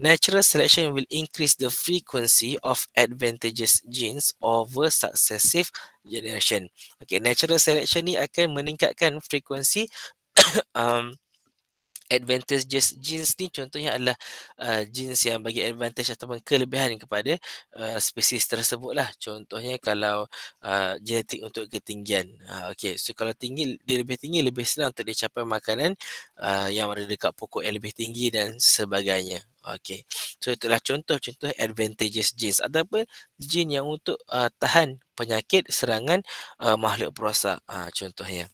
Natural selection will increase the frequency of advantageous genes over successive generation. Okay, natural selection ni akan meningkatkan frekuensi. um, advantageous genes ni contohnya adalah uh, genes yang bagi advantage ataupun kelebihan kepada uh, spesies tersebut lah. Contohnya kalau uh, genetik untuk ketinggian. Uh, okay, so kalau tinggi, dia lebih tinggi, lebih senang untuk dia capai makanan uh, yang ada dekat pokok yang lebih tinggi dan sebagainya. Okay, so itulah contoh-contoh advantageous genes ataupun gene yang untuk uh, tahan penyakit serangan uh, makhluk perosak uh, contohnya.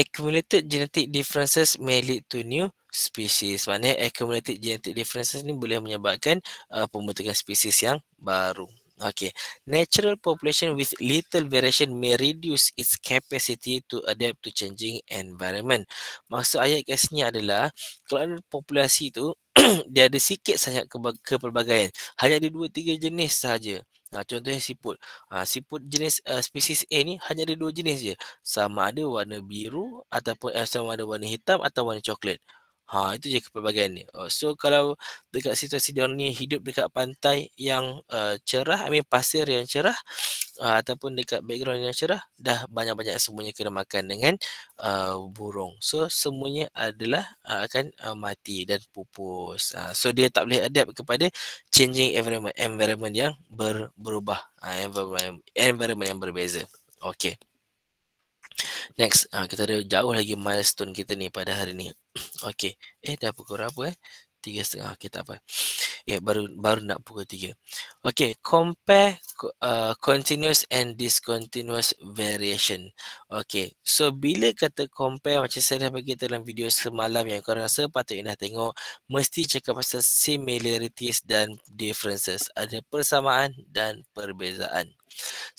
Accumulated genetic differences may lead to new species. Maknanya accumulated genetic differences ni boleh menyebabkan uh, pembentukan spesies yang baru. Okay. Natural population with little variation may reduce its capacity to adapt to changing environment. Maksud ayat kes ni adalah kalau ada populasi tu dia ada sikit sangat keberbagaian. Hanya ada dua tiga jenis sahaja. Nah, contohnya siput. Ha, siput jenis uh, spesies A ni hanya ada dua jenis je. Sama ada warna biru ataupun eh, sama ada warna hitam atau warna coklat. Ha, itu je kepelbagaian ni. Oh, so kalau dekat situasi dia ni hidup dekat pantai yang uh, cerah, I mean pasir yang cerah uh, ataupun dekat background yang cerah, dah banyak-banyak semuanya kena makan dengan uh, burung. So semuanya adalah uh, akan uh, mati dan pupus. Uh, so dia tak boleh adapt kepada changing environment, environment yang ber, berubah, uh, environment, environment yang berbeza. Okay. Next, ha, kita ada jauh lagi milestone kita ni pada hari ni. Okey. Eh, dah pukul berapa eh? Tiga setengah. Okey, tak apa. Ya, yeah, baru baru nak pukul tiga. Okey, compare uh, continuous and discontinuous variation. Okey, so bila kata compare macam saya dah bagi dalam video semalam yang korang rasa patutnya dah tengok, mesti cakap pasal similarities dan differences. Ada persamaan dan perbezaan.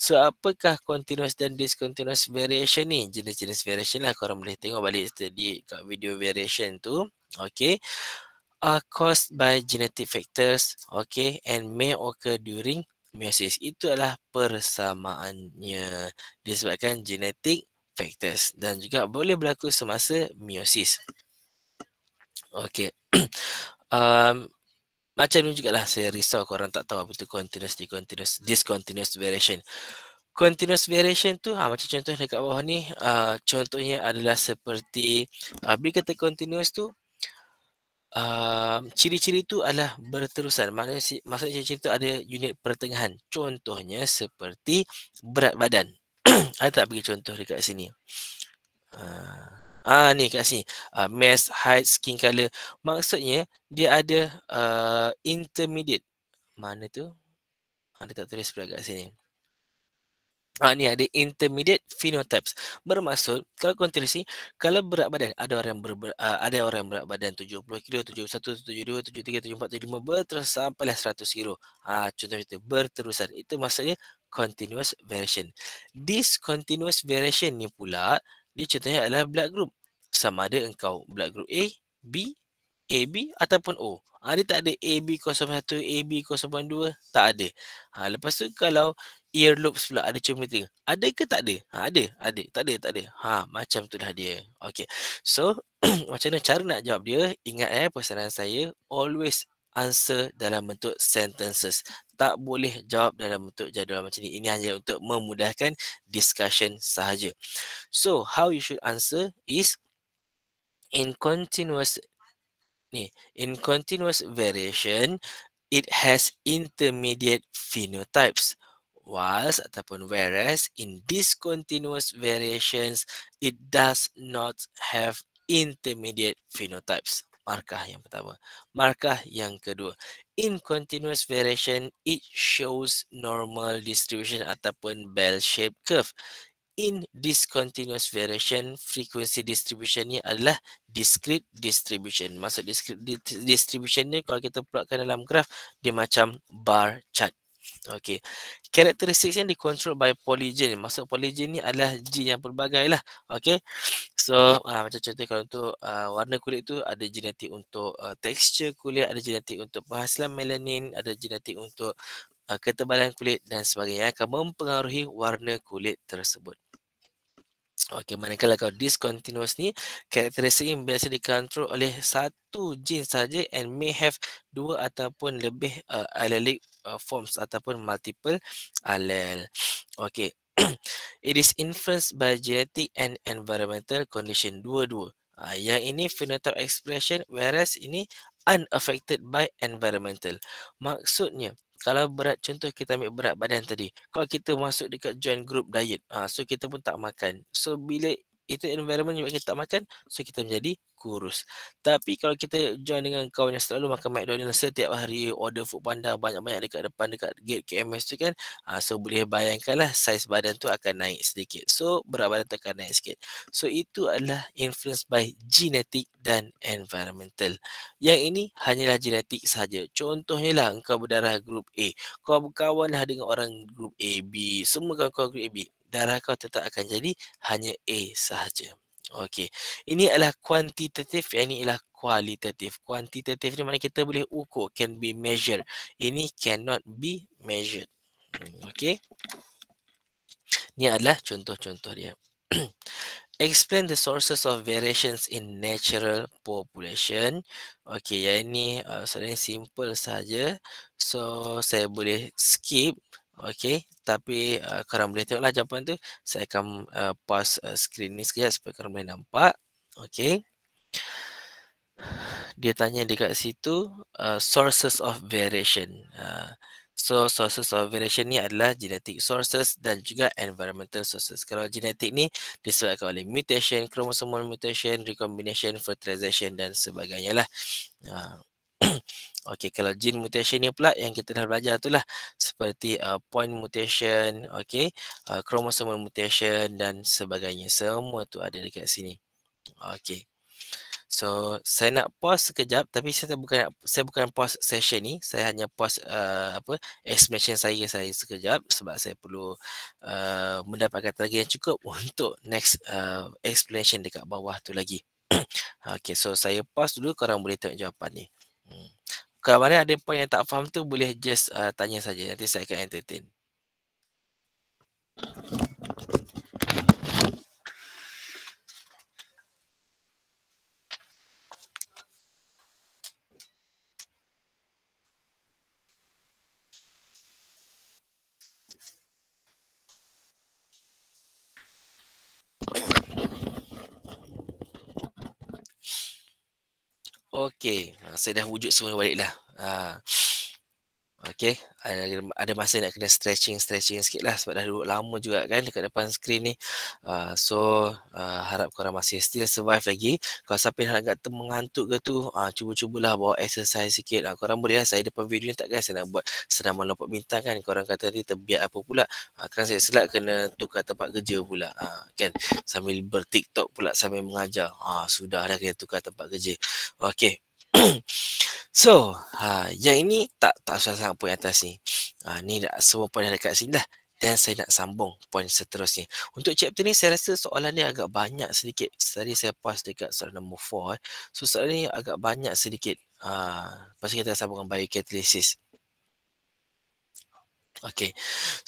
So apakah continuous dan discontinuous variation ni? Jenis-jenis variation lah korang boleh tengok balik tadi kat video variation tu. Okay. Are caused by genetic factors. Okay. And may occur during meiosis. Itu adalah persamaannya disebabkan genetic factors dan juga boleh berlaku semasa meiosis. Okay. um, macam ni juga lah saya risau korang tak tahu apa tu continuous, discontinuous, discontinuous variation. Continuous variation tu ha, macam contoh dekat bawah ni uh, contohnya adalah seperti uh, bila kata continuous tu uh, ciri-ciri tu adalah berterusan. Maksudnya, maksudnya ciri-ciri tu ada unit pertengahan. Contohnya seperti berat badan. Saya tak bagi contoh dekat sini. Uh, Ah ni kat sini. Uh, ah, mask, height, skin color. Maksudnya dia ada uh, intermediate. Mana tu? Ada ah, tak tulis pula kat sini. Ah ni ada intermediate phenotypes. Bermaksud kalau kau kalau berat badan ada orang ber, ber, uh, ada orang berat badan 70 kilo, 71, 72, 73, 74, 75 berterus sampai lah 100 kilo. Ah contoh itu berterusan. Itu maksudnya continuous variation. This continuous variation ni pula dia contohnya adalah blood group sama ada engkau blood group A, B, AB ataupun O. Ha, dia tak ada AB01, AB02, tak ada. Ha, lepas tu kalau ear loops pula ada cuma tiga. Ada ke tak ada? Ha, ada, ada. Tak ada, tak ada. Ha, macam tu dah dia. Okay. So, macam mana cara nak jawab dia? Ingat eh, pesanan saya, always answer dalam bentuk sentences. Tak boleh jawab dalam bentuk jadual macam ni. Ini hanya untuk memudahkan discussion sahaja. So, how you should answer is, in continuous ni in continuous variation it has intermediate phenotypes whilst ataupun whereas in discontinuous variations it does not have intermediate phenotypes markah yang pertama markah yang kedua in continuous variation it shows normal distribution ataupun bell shaped curve in discontinuous variation frequency distribution ni adalah discrete distribution maksud discrete di- distribution ni kalau kita plotkan dalam graf dia macam bar chart Okey. Characteristics yang dikontrol by polygen. Maksud polygen ni adalah gen yang pelbagai lah. Okey. So uh, macam contoh kalau untuk uh, warna kulit tu ada genetik untuk uh, texture kulit, ada genetik untuk penghasilan melanin, ada genetik untuk Eh, ketebalan kulit dan sebagainya akan mempengaruhi warna kulit tersebut. Okey, manakala kalau discontinuous ni, karakteristik ini biasa dikontrol oleh satu gen saja and may have dua ataupun lebih uh, allelic uh, forms ataupun multiple allele. Okey, it is influenced by genetic and environmental condition dua-dua. Uh, yang ini phenotype expression, whereas ini unaffected by environmental. Maksudnya, kalau berat contoh kita ambil berat badan tadi kalau kita masuk dekat join group diet ha, so kita pun tak makan so bila itu environment yang kita tak makan so kita menjadi kurus tapi kalau kita join dengan kawan yang selalu makan McDonald's setiap hari order food panda banyak-banyak dekat depan dekat gate KMS tu kan uh, so boleh bayangkanlah saiz badan tu akan naik sedikit so berat badan tu akan naik sikit so itu adalah influence by genetic dan environmental yang ini hanyalah genetik saja contohnya lah engkau berdarah group A kau berkawanlah dengan orang group A B semua kau kawan group A B darah kau tetap akan jadi hanya A sahaja. Okey. Ini adalah kuantitatif, yang ini ialah kualitatif. Kuantitatif ni mana kita boleh ukur, can be measured. Ini cannot be measured. Hmm, okey. Ini adalah contoh-contoh dia. Explain the sources of variations in natural population. Okey, yang ini uh, soalan simple saja. So, saya boleh skip. Okey, tapi uh, eh, korang boleh tengoklah jawapan tu. Saya akan uh, pause uh, screen ni sekejap supaya korang boleh nampak. Okey. Dia tanya dekat situ uh, sources of variation. Uh, so sources of variation ni adalah genetic sources dan juga environmental sources. Kalau genetik ni disebabkan oleh mutation, chromosomal mutation, recombination, fertilization dan sebagainya lah. Uh, okey kalau gene mutation ni pula yang kita dah belajar itulah seperti uh, point mutation okey uh, chromosomal mutation dan sebagainya semua tu ada dekat sini okey so saya nak pause sekejap tapi saya bukan saya bukan pause session ni saya hanya pause uh, apa explanation saya saya sekejap sebab saya perlu uh, mendapatkan tenaga yang cukup untuk next uh, explanation dekat bawah tu lagi Okey, so saya pause dulu korang boleh tengok jawapan ni. Hmm. Kalau mana ada point yang tak faham tu boleh just uh, tanya saja nanti saya akan entertain. Okey, saya dah wujud semua baliklah. Ha. Okay, ada masa nak kena stretching-stretching sikit lah sebab dah duduk lama juga kan dekat depan skrin ni. Uh, so, uh, harap korang masih still survive lagi. Kalau siapa yang agak mengantuk ke tu, uh, cuba-cubalah bawa exercise sikit. Uh, korang boleh lah, saya depan video ni takkan saya nak buat senaman lompat bintang kan. Korang kata ni terbiak apa pula. Uh, kan saya selat kena tukar tempat kerja pula. Uh, kan, sambil bertiktok pula sambil mengajar. Uh, sudah dah kena tukar tempat kerja. Okay. so, ha, yang ini tak tak susah sangat poin atas ni. Ha, ni dah, semua poin dah dekat sini dah. Dan saya nak sambung poin seterusnya. Untuk chapter ni, saya rasa soalan ni agak banyak sedikit. Tadi saya pause dekat soalan nombor 4. Eh. So, soalan ni agak banyak sedikit. Ha, pasal kita sambung dengan biocatalysis. Okay.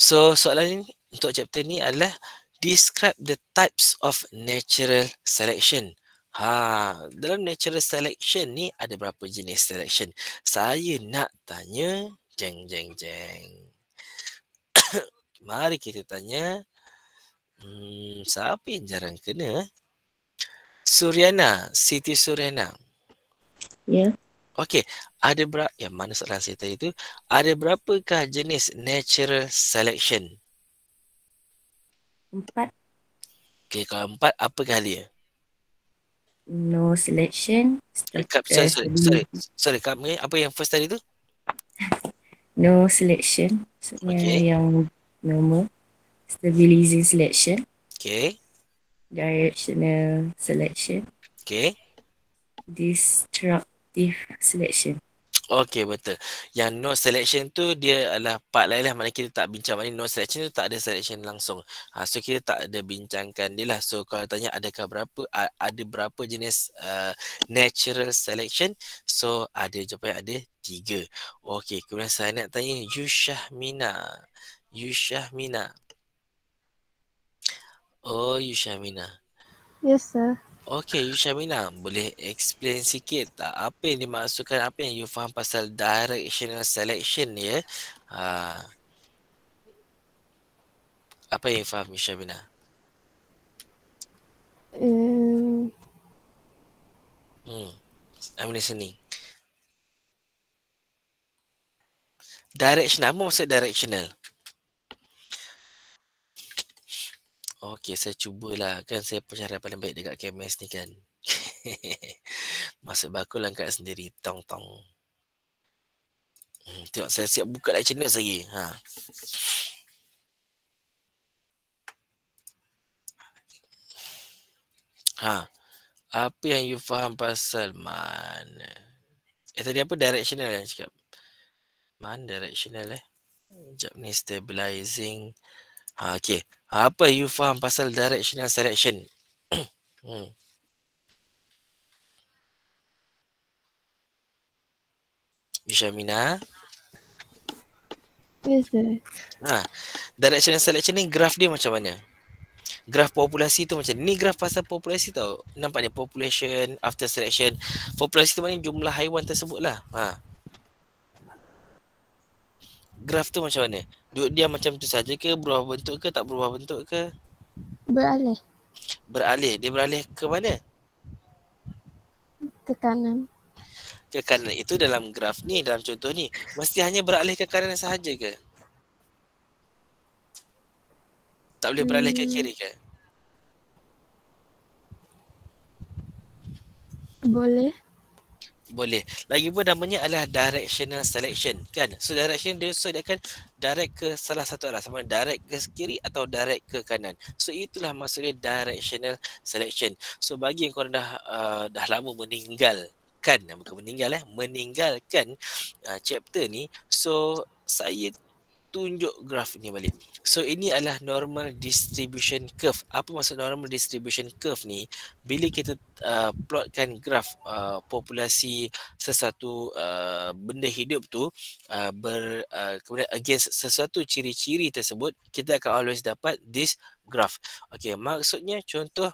So, soalan ni untuk chapter ni adalah Describe the types of natural selection. Ha, dalam natural selection ni ada berapa jenis selection? Saya nak tanya jeng jeng jeng. Mari kita tanya hmm, siapa yang jarang kena? Suriana, Siti Suriana. Ya. Yeah. Okey, ada berapa yang mana soalan saya tadi tu? Ada berapakah jenis natural selection? Empat. Okey, kalau empat apa kali dia? Uh, no eh, selection sorry sorry sorry Sorry, apa yang first tadi tu no selection so okay. yang, yang normal stabilizing selection okay directional selection okay destructive selection Okey betul. Yang no selection tu dia adalah part lain lah. Maknanya kita tak bincang maknanya no selection tu tak ada selection langsung. Ha, so kita tak ada bincangkan dia lah. So kalau tanya adakah berapa, ada berapa jenis uh, natural selection. So ada jawapan ada tiga. Okey kemudian saya nak tanya Yushah Mina. Yushah Mina. Oh Yushah Mina. Yes sir. Okay, Yu Syamina, boleh explain sikit tak apa yang dimaksudkan, apa yang you faham pasal directional selection ni ya? Ha. Apa yang you faham, Yu Syamina? Um. Hmm. I'm hmm. listening. Directional, apa maksud directional? Okey, saya cubalah. Kan saya percaya paling baik dekat KMS ni kan. Masuk bakul angkat sendiri. Tong-tong. Hmm, tengok, saya siap buka lah channel saya. Ha. Ha. Apa yang you faham pasal mana? Eh, tadi apa directional yang cakap? Mana directional eh? Sekejap ni stabilizing. Ha, okey apa you faham pasal directional selection hmm. Bishamina Yes, sir. Ha, directional selection ni graf dia macam mana? Graf populasi tu macam ni. Ni graf pasal populasi tau. Nampak dia population after selection. Populasi tu maknanya jumlah haiwan tersebut lah. Ha graf tu macam mana? Duduk dia macam tu saja ke berubah bentuk ke tak berubah bentuk ke? Beralih. Beralih. Dia beralih ke mana? Ke kanan. Ke kanan. Itu dalam graf ni, dalam contoh ni. Mesti hanya beralih ke kanan sahaja ke? Tak boleh beralih ke kiri ke? Hmm. Boleh boleh lagi pun namanya adalah directional selection kan so direction dia so dia akan direct ke salah satu arah sama direct ke kiri atau direct ke kanan so itulah maksudnya directional selection so bagi yang korang dah uh, dah lama meninggal kan bukan meninggal eh meninggalkan uh, chapter ni so saya tunjuk graf ni balik. So ini adalah normal distribution curve. Apa maksud normal distribution curve ni? Bila kita uh, plotkan graf uh, populasi sesuatu uh, benda hidup tu uh, ber uh, kemudian against sesuatu ciri-ciri tersebut, kita akan always dapat this graph. Okay, maksudnya contoh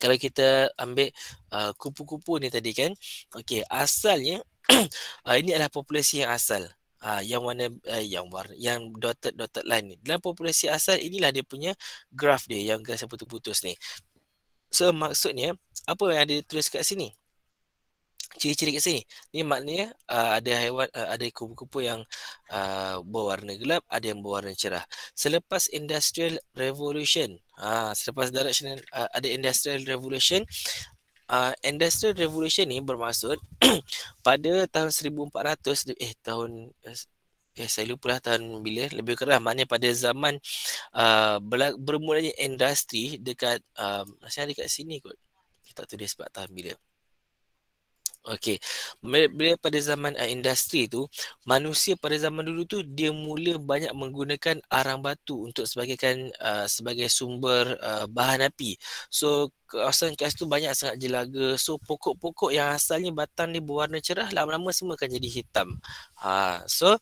kalau kita ambil uh, kupu-kupu ni tadi kan. okay asalnya uh, ini adalah populasi yang asal uh, yang warna uh, yang warna yang dotted dotted line ni dalam populasi asal inilah dia punya graf dia yang garis putus-putus ni so maksudnya apa yang ada tulis kat sini ciri-ciri kat sini ni maknanya uh, ada haiwan uh, ada kupu-kupu yang uh, berwarna gelap ada yang berwarna cerah selepas industrial revolution uh, selepas direction uh, ada industrial revolution uh, industrial revolution ni bermaksud pada tahun 1400 eh tahun eh, eh saya lupa lah tahun bila lebih kurang maknanya pada zaman uh, bermulanya industri dekat uh, ah, saya dekat sini kot tak tahu dia sebab tahun bila Okey, bila pada zaman uh, industri tu, manusia pada zaman dulu tu dia mula banyak menggunakan arang batu untuk sebagai uh, sebagai sumber uh, bahan api. So kawasan-kawasan tu banyak sangat jelaga. So pokok-pokok yang asalnya batang ni berwarna cerah lama-lama semua akan jadi hitam. Ha, so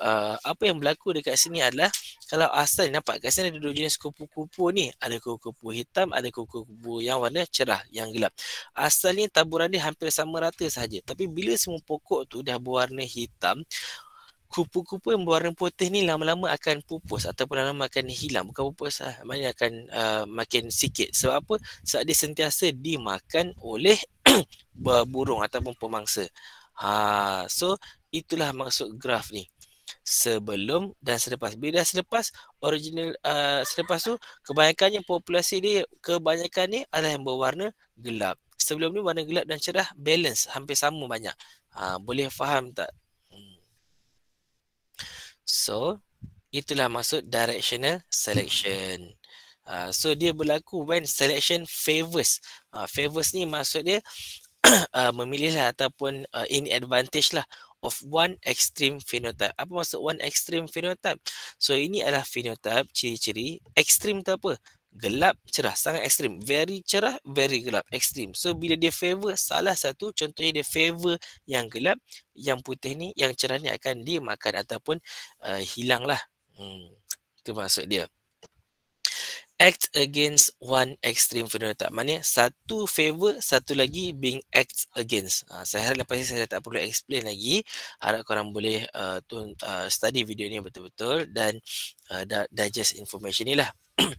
uh, apa yang berlaku dekat sini adalah kalau asal nampak kat sini ada dua jenis kupu-kupu ni. Ada kupu-kupu hitam, ada kupu-kupu yang warna cerah, yang gelap. Asalnya taburan dia hampir sama rata saja. Tapi bila semua pokok tu dah berwarna hitam, kupu-kupu yang berwarna putih ni lama-lama akan pupus ataupun lama-lama akan hilang bukan pupus lah maknanya akan uh, makin sikit sebab apa sebab dia sentiasa dimakan oleh burung ataupun pemangsa ha, so itulah maksud graf ni sebelum dan selepas bila selepas original uh, selepas tu kebanyakannya populasi dia kebanyakan ni adalah yang berwarna gelap sebelum ni warna gelap dan cerah balance hampir sama banyak ha, boleh faham tak So itulah maksud directional selection. Uh, so dia berlaku when selection favours. Uh, ah, favours ni maksud dia uh, ah, memilihlah ataupun uh, in advantage lah of one extreme phenotype. Apa maksud one extreme phenotype? So ini adalah phenotype ciri-ciri extreme tu apa? gelap cerah sangat ekstrim very cerah very gelap ekstrim so bila dia favor salah satu contohnya dia favor yang gelap yang putih ni yang cerah ni akan dimakan ataupun uh, eh, hilanglah hmm itu maksud dia act against one extreme phenotype. Maknanya satu favor, satu lagi being act against. Uh, saya harap lepas ni saya tak perlu explain lagi. Harap korang boleh uh, ah, tu, uh, ah, study video ni betul-betul dan uh, digest information ni lah.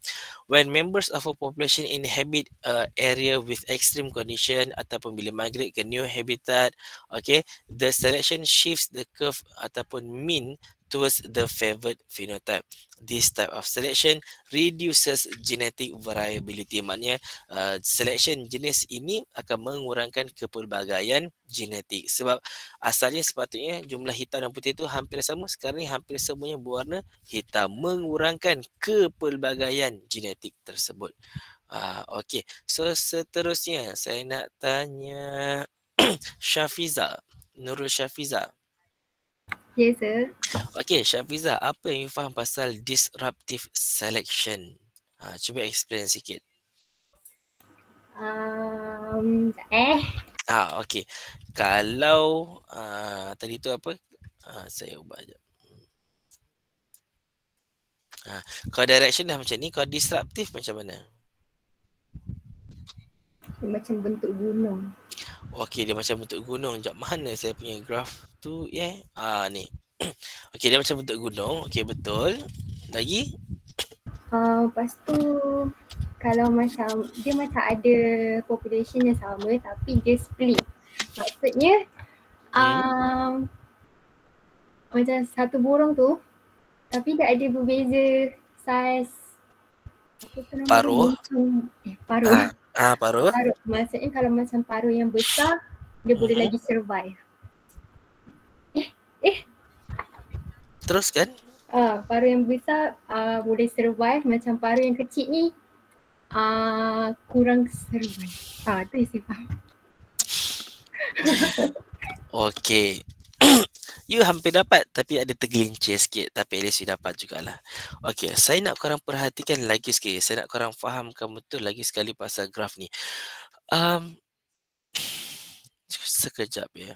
When members of a population inhabit a area with extreme condition ataupun bila migrate ke new habitat, okay, the selection shifts the curve ataupun mean towards the favored phenotype. This type of selection reduces genetic variability. Maknanya uh, selection jenis ini akan mengurangkan kepelbagaian genetik. Sebab asalnya sepatutnya jumlah hitam dan putih itu hampir sama. Sekarang ni hampir semuanya berwarna hitam. Mengurangkan kepelbagaian genetik tersebut. Uh, ah, okay. So seterusnya saya nak tanya Syafiza. Nurul Syafiza. Yes, sir. Okay, Syabiza, apa yang you faham pasal disruptive selection? Ha, cuba explain sikit. Um, eh. Ah, ha, okay. Kalau uh, tadi tu apa? Ha, saya ubah sekejap. Ha, kalau direction dah macam ni, kalau disruptive macam mana? Dia macam bentuk gunung. Okey, dia macam bentuk gunung. Sekejap, mana saya punya graf? tu ya yeah. Ha, ah ni okey dia macam bentuk gunung okey betul lagi uh, lepas tu kalau macam dia macam ada population yang sama tapi dia split maksudnya hmm. um, hmm. macam satu burung tu tapi dia ada berbeza saiz paruh eh, paruh ah, ah, paruh paruh maksudnya kalau macam paruh yang besar dia hmm. boleh lagi survive teruskan. Uh, ah, paru yang besar uh, ah, boleh survive macam paru yang kecil ni uh, kurang survive. Ah uh, tu yang sifat. okay. you hampir dapat tapi ada tergelincir sikit tapi at least you dapat jugalah. Okay, saya nak korang perhatikan lagi sikit. Saya nak korang fahamkan betul lagi sekali pasal graf ni. Um, sekejap ya.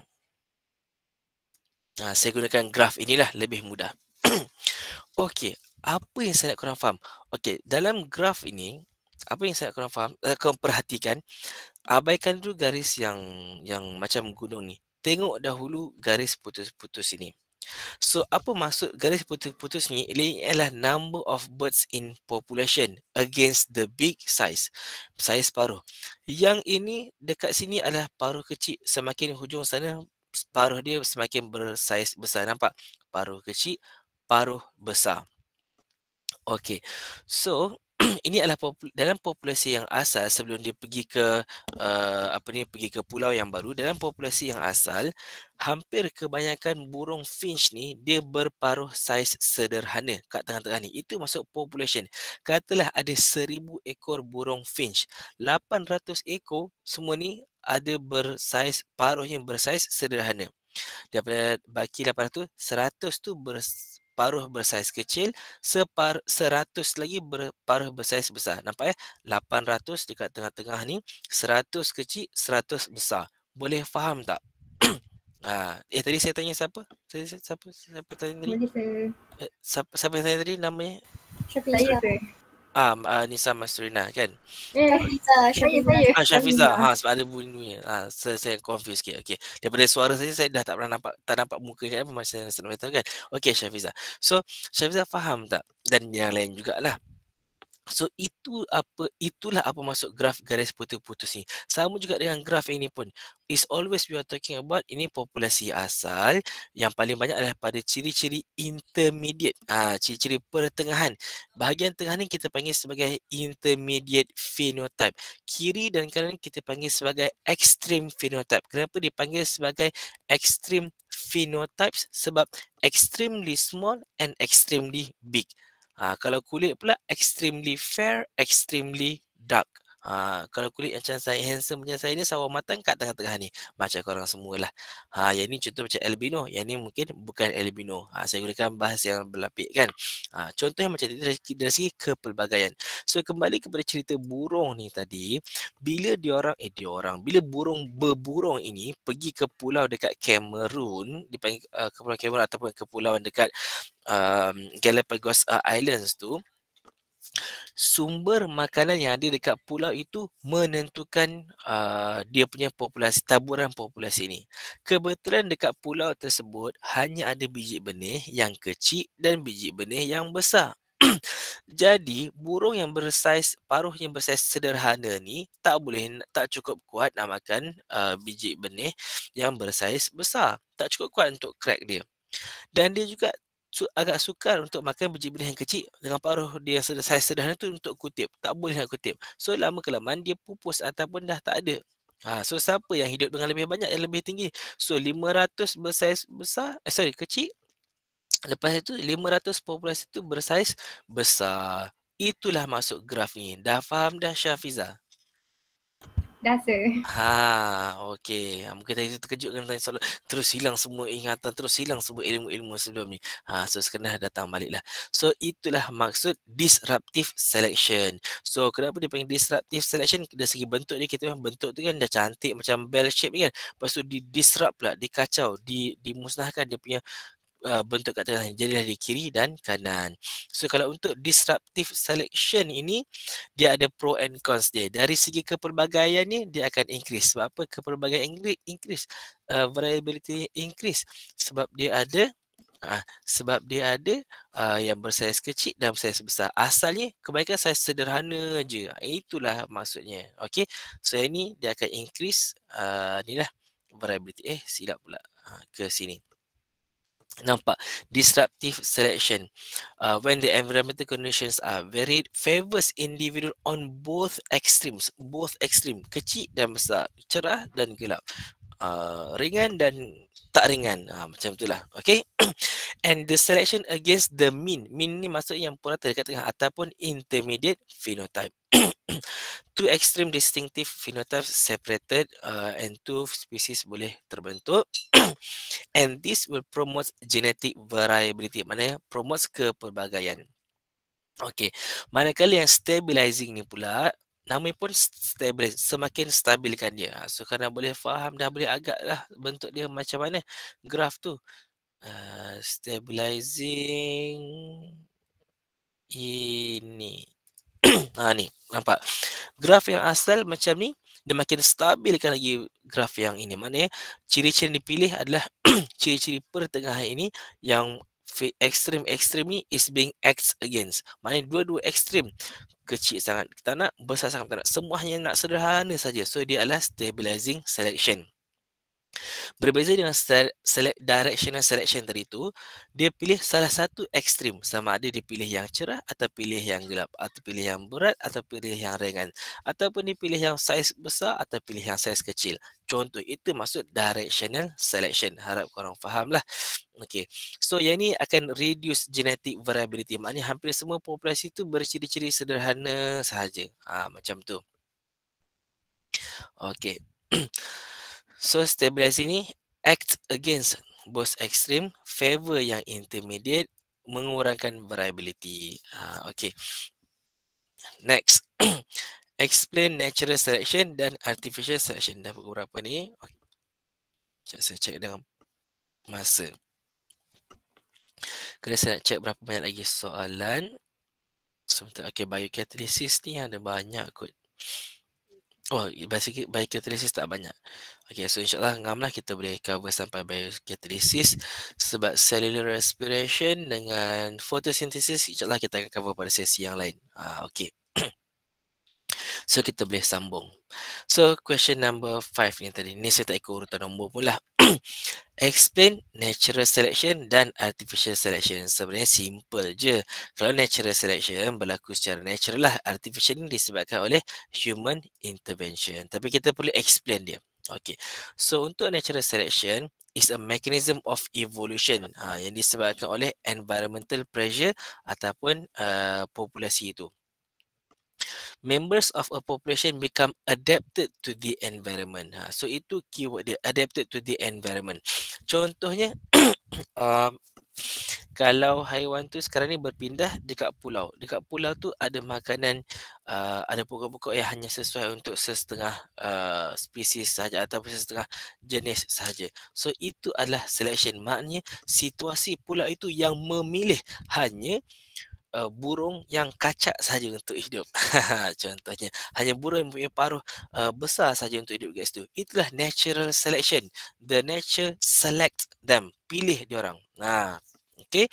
Ha, saya gunakan graf inilah lebih mudah. Okey, apa yang saya nak korang faham? Okey, dalam graf ini, apa yang saya nak korang faham? Eh, korang perhatikan, abaikan dulu garis yang yang macam gunung ni. Tengok dahulu garis putus-putus ini. So, apa maksud garis putus-putus ni? Ini ialah number of birds in population against the big size. size paruh. Yang ini dekat sini adalah paruh kecil. Semakin hujung sana, paruh dia semakin bersaiz besar nampak paruh kecil paruh besar okey so ini adalah populasi, dalam populasi yang asal sebelum dia pergi ke uh, apa ni pergi ke pulau yang baru dalam populasi yang asal hampir kebanyakan burung finch ni dia berparuh saiz sederhana kat tengah-tengah ni itu masuk population katalah ada seribu ekor burung finch 800 ekor semua ni ada bersaiz paruhnya bersaiz sederhana. Daripada baki 800 tu, 100 tu paruh bersaiz kecil, separ, 100 lagi paruh bersaiz besar. Nampak ya? Eh? 800 dekat tengah-tengah ni, 100 kecil, 100 besar. Boleh faham tak? ha, eh tadi saya tanya siapa? Saya, siapa, siapa, tanya tadi? Eh, siapa, siapa yang tanya tadi namanya? Syafiq. Ah, um, uh, Nisa Masrina kan? Eh, ah, Nisa, Syafiza. Ah, Syafiza. Ha, ah, sebab ada bunyi. Ha, saya, saya confused sikit. Okay. Daripada suara saya, saya dah tak pernah nampak, tak nampak muka saya apa masa saya nak kan? Okay, Syafiza. So, Syafiza faham tak? Dan yang lain jugalah. So itu apa itulah apa masuk graf garis putus-putus ni. Sama juga dengan graf ini pun. It's always we are talking about ini populasi asal yang paling banyak adalah pada ciri-ciri intermediate. Ah ha, ciri-ciri pertengahan. Bahagian tengah ni kita panggil sebagai intermediate phenotype. Kiri dan kanan kita panggil sebagai extreme phenotype. Kenapa dipanggil sebagai extreme phenotypes? Sebab extremely small and extremely big. Ah, kalau kulit pula extremely fair, extremely dark. Ha, kalau kulit macam saya, handsome macam saya ni, sawah matang kat tengah-tengah ni. Macam korang semualah. Ha, yang ni contoh macam albino. Yang ni mungkin bukan albino. Ha, saya gunakan bahasa yang berlapik kan. Ha, contohnya macam ni dari, dari segi kepelbagaian. So, kembali kepada cerita burung ni tadi. Bila diorang, eh diorang. Bila burung berburung ini pergi ke pulau dekat Cameroon. Dipanggil uh, ke pulau Cameroon ataupun ke pulau dekat um, Galapagos uh, Islands tu sumber makanan yang ada dekat pulau itu menentukan uh, dia punya populasi taburan populasi ini. Kebetulan dekat pulau tersebut hanya ada biji benih yang kecil dan biji benih yang besar. Jadi burung yang bersaiz paruh yang bersaiz sederhana ni tak boleh tak cukup kuat nak makan uh, biji benih yang bersaiz besar. Tak cukup kuat untuk crack dia. Dan dia juga agak sukar untuk makan biji-biji yang kecil dengan paruh dia selesai sederhana tu untuk kutip. Tak boleh nak kutip. So lama kelamaan dia pupus ataupun dah tak ada. Ha, so siapa yang hidup dengan lebih banyak yang lebih tinggi? So 500 bersaiz besar, eh, sorry kecil. Lepas itu 500 populasi itu bersaiz besar. Itulah masuk graf ni. Dah faham dah syafiza dasar. Ha, okey. Ah, mungkin tadi terkejut kan tanya soalan. Terus hilang semua ingatan, terus hilang semua ilmu-ilmu sebelum ni. Ha, so sekarang datang baliklah. So itulah maksud disruptive selection. So kenapa dia panggil disruptive selection? Dari segi bentuk dia, kita bentuk tu kan dah cantik macam bell shape kan. Lepas di disrupt pula, dikacau, di, dimusnahkan dia punya Uh, bentuk kat tengah jadi dari kiri dan kanan. So kalau untuk disruptive selection ini dia ada pro and cons dia. Dari segi kepelbagaian ni dia akan increase. Sebab apa? Kepelbagaian increase, uh, variability increase sebab dia ada uh, sebab dia ada uh, yang bersaiz kecil dan bersaiz besar. Asalnya kebaikan saiz sederhana aje. Itulah maksudnya. Okey. So ini dia akan increase uh, lah variability eh silap pula uh, ke sini nampak disruptive selection uh, when the environmental conditions are very favors individual on both extremes both extreme kecil dan besar cerah dan gelap uh, ringan dan tak ringan uh, macam itulah okay and the selection against the mean mean ni maksudnya yang pura dekat tengah ataupun intermediate phenotype two extreme distinctive phenotypes separated uh, and two species boleh terbentuk and this will promote genetic variability maknanya promote kepelbagaian okey manakala yang stabilizing ni pula nama pun stabil semakin stabilkan dia so kena boleh faham dah boleh agaklah bentuk dia macam mana graf tu uh, stabilizing ini ha, ni nampak graf yang asal macam ni dia makin stabilkan lagi graf yang ini maknanya ciri-ciri yang dipilih adalah ciri-ciri pertengahan ini yang ekstrem ekstrem ni is being acts against maknanya dua-dua ekstrem kecil sangat kita nak besar sangat kita nak semuanya nak sederhana saja so dia adalah stabilizing selection Berbeza dengan directional selection tadi tu, dia pilih salah satu ekstrim sama ada dia pilih yang cerah atau pilih yang gelap atau pilih yang berat atau pilih yang ringan ataupun dia pilih yang saiz besar atau pilih yang saiz kecil. Contoh itu maksud directional selection. Harap korang faham lah. Okay. So yang ni akan reduce genetic variability. Maknanya hampir semua populasi tu berciri-ciri sederhana sahaja. Ha, macam tu. Okay. So stabilizer ni act against both extreme, favor yang intermediate, mengurangkan variability. Ha, okay. Next. Explain natural selection dan artificial selection. Dah pukul berapa ni? Okay. Saya cek dengan masa. Kena saya nak check berapa banyak lagi soalan. Sebentar. Okay, biocatalysis ni ada banyak kot. Oh, biocatalysis tak banyak. Okay, so insyaAllah ngam lah kita boleh cover sampai biocatalysis sebab cellular respiration dengan photosynthesis insyaAllah kita akan cover pada sesi yang lain. Ah, okay. So kita boleh sambung. So question number 5 yang tadi. Ni saya tak ikut urutan nombor pula. Explain natural selection dan artificial selection. Sebenarnya simple je. Kalau natural selection berlaku secara natural lah. Artificial ni disebabkan oleh human intervention. Tapi kita perlu explain dia. Okay. So untuk natural selection, is a mechanism of evolution ha, yang disebabkan oleh environmental pressure ataupun uh, populasi itu members of a population become adapted to the environment. Ha, so itu keyword dia adapted to the environment. Contohnya um, kalau haiwan tu sekarang ni berpindah dekat pulau. Dekat pulau tu ada makanan uh, ada pokok-pokok yang hanya sesuai untuk setengah uh, spesies saja ataupun setengah jenis saja. So itu adalah selection. Maknanya situasi pulau itu yang memilih hanya uh, burung yang kacak saja untuk hidup. Contohnya, hanya burung yang punya paruh uh, besar saja untuk hidup guys tu. Itulah natural selection. The nature select them. Pilih dia orang. Nah, okey.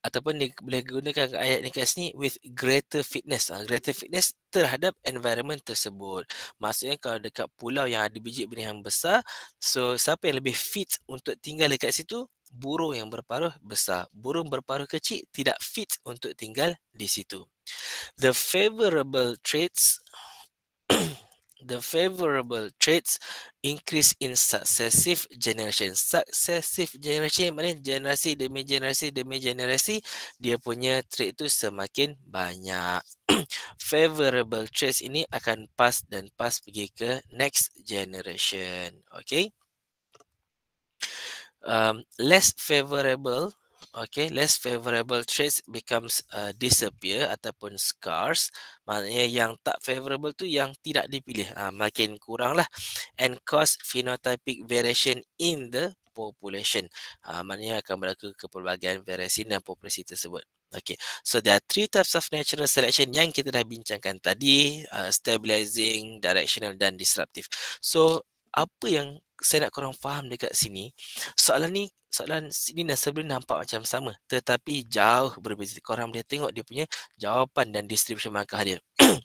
Ataupun ni boleh gunakan ayat ni guys ni with greater fitness. Uh, greater fitness terhadap environment tersebut. Maksudnya kalau dekat pulau yang ada biji benih yang besar, so siapa yang lebih fit untuk tinggal dekat situ, burung yang berparuh besar. Burung berparuh kecil tidak fit untuk tinggal di situ. The favorable traits the favorable traits increase in successive generation. Successive generation maknanya generasi demi generasi demi generasi dia punya trait tu semakin banyak. favorable traits ini akan pass dan pass pergi ke next generation. Okay um, less favorable okay less favorable traits becomes uh, disappear ataupun scars. maknanya yang tak favorable tu yang tidak dipilih ha, makin kurang lah and cause phenotypic variation in the population ha, maknanya akan berlaku kepelbagaian variasi dalam populasi tersebut Okay, so there are three types of natural selection yang kita dah bincangkan tadi, uh, stabilizing, directional dan disruptive. So apa yang saya nak korang faham dekat sini soalan ni soalan sini dan sebelum nampak macam sama tetapi jauh berbeza korang boleh tengok dia punya jawapan dan distribusi markah dia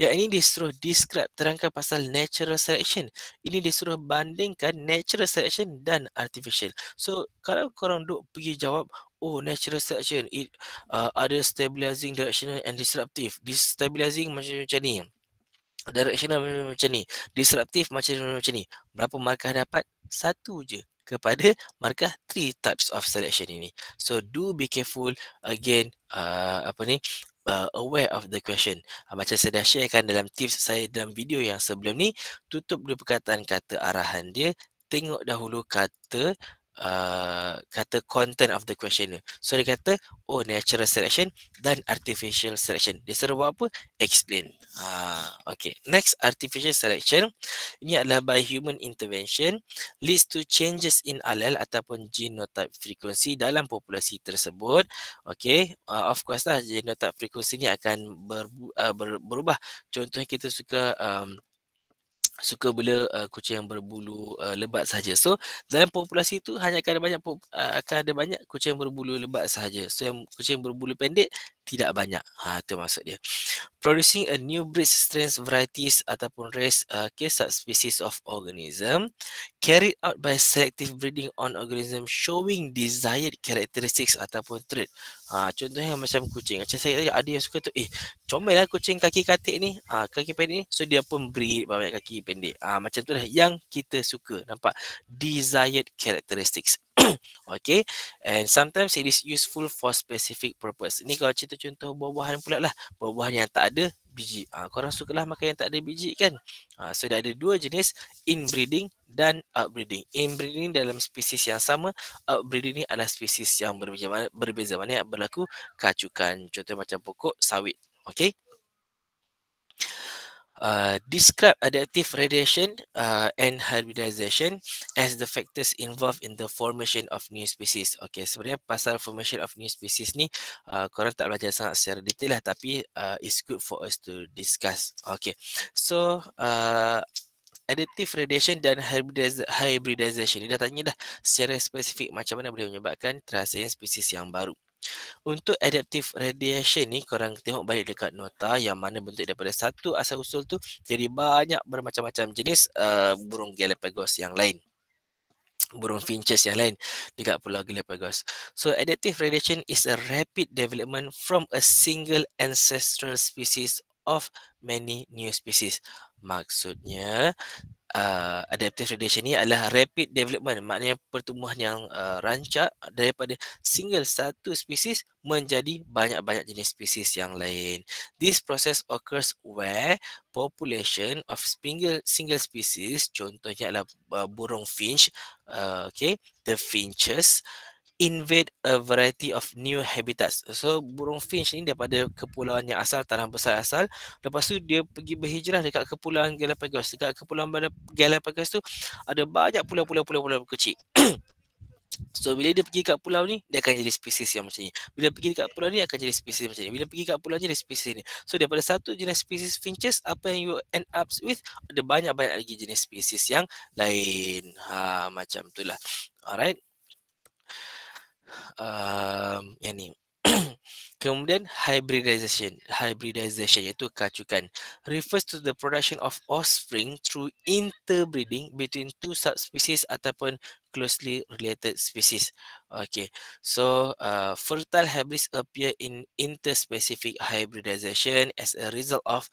Ya ini disuruh describe terangkan pasal natural selection. Ini disuruh bandingkan natural selection dan artificial. So kalau korang duk pergi jawab oh natural selection it uh, ada stabilizing directional and disruptive. Destabilizing macam macam ni directional macam ni disruptive macam macam ni berapa markah dapat satu je kepada markah three types of selection ini so do be careful again uh, apa ni uh, aware of the question uh, macam saya dah sharekan dalam tips saya dalam video yang sebelum ni tutup dulu perkataan kata arahan dia tengok dahulu kata uh, kata content of the question. So dia kata oh natural selection dan artificial selection. Dia suruh buat apa? Explain. Uh, okay. Next artificial selection. Ini adalah by human intervention leads to changes in allele ataupun genotype frequency dalam populasi tersebut. Okay. Uh, of course lah genotype frequency ni akan ber, uh, ber, berubah. Contohnya kita suka um, suka bila uh, kucing yang berbulu uh, lebat saja. So dalam populasi itu hanya akan ada banyak uh, akan ada banyak kucing yang berbulu lebat saja. So yang kucing yang berbulu pendek tidak banyak. Ha itu maksud dia producing a new breed strains varieties ataupun race uh, key subspecies of organism carried out by selective breeding on organism showing desired characteristics ataupun trait. Ha, contohnya macam kucing. Macam saya tanya, ada yang suka tu, eh, comel lah kucing kaki katik ni, ha, kaki pendek ni. So, dia pun breed banyak kaki pendek. Ha, macam tu lah yang kita suka. Nampak? Desired characteristics. okay and sometimes it is useful for specific purpose ni kalau cerita contoh buah-buahan pula lah buah-buahan yang tak ada biji ha, korang lah makan yang tak ada biji kan ha, so dia ada dua jenis inbreeding dan outbreeding inbreeding dalam spesies yang sama outbreeding ni adalah spesies yang berbeza mana, berbeza mana yang berlaku kacukan contoh macam pokok sawit okay Uh, describe adaptive radiation uh, and hybridization as the factors involved in the formation of new species. Okay, sebenarnya pasal formation of new species ni, uh, korang tak belajar sangat secara detail lah, tapi uh, it's good for us to discuss. Okay, so uh, adaptive radiation dan hybridization. Dia dah tanya dah secara spesifik macam mana boleh menyebabkan terhasilnya spesies yang baru. Untuk adaptive radiation ni korang tengok balik dekat nota yang mana bentuk daripada satu asal usul tu jadi banyak bermacam-macam jenis uh, burung galapagos yang lain burung finches yang lain dekat pulau Galapagos. So adaptive radiation is a rapid development from a single ancestral species of many new species. Maksudnya uh, adaptive radiation ni adalah rapid development maknanya pertumbuhan yang uh, rancak daripada single satu spesies menjadi banyak-banyak jenis spesies yang lain this process occurs where population of single single species contohnya adalah uh, burung finch uh, okay the finches uh, invade a variety of new habitats. So burung finch ni daripada kepulauan yang asal tanah besar asal, lepas tu dia pergi berhijrah dekat kepulauan Galapagos. Dekat kepulauan Galapagos tu ada banyak pulau-pulau-pulau-pulau kecil. So bila dia pergi kat pulau ni dia akan jadi spesies yang macam ni. Bila pergi dekat pulau ni akan jadi spesies macam ni. Bila pergi kat pulau ni jadi spesies ni. So daripada satu jenis spesies finches apa yang you end up with ada banyak-banyak lagi jenis spesies yang lain. Ha macam lah. Alright um, yang ni. Kemudian hybridization, hybridization iaitu kacukan refers to the production of offspring through interbreeding between two subspecies ataupun closely related species. Okay, so uh, fertile hybrids appear in interspecific hybridization as a result of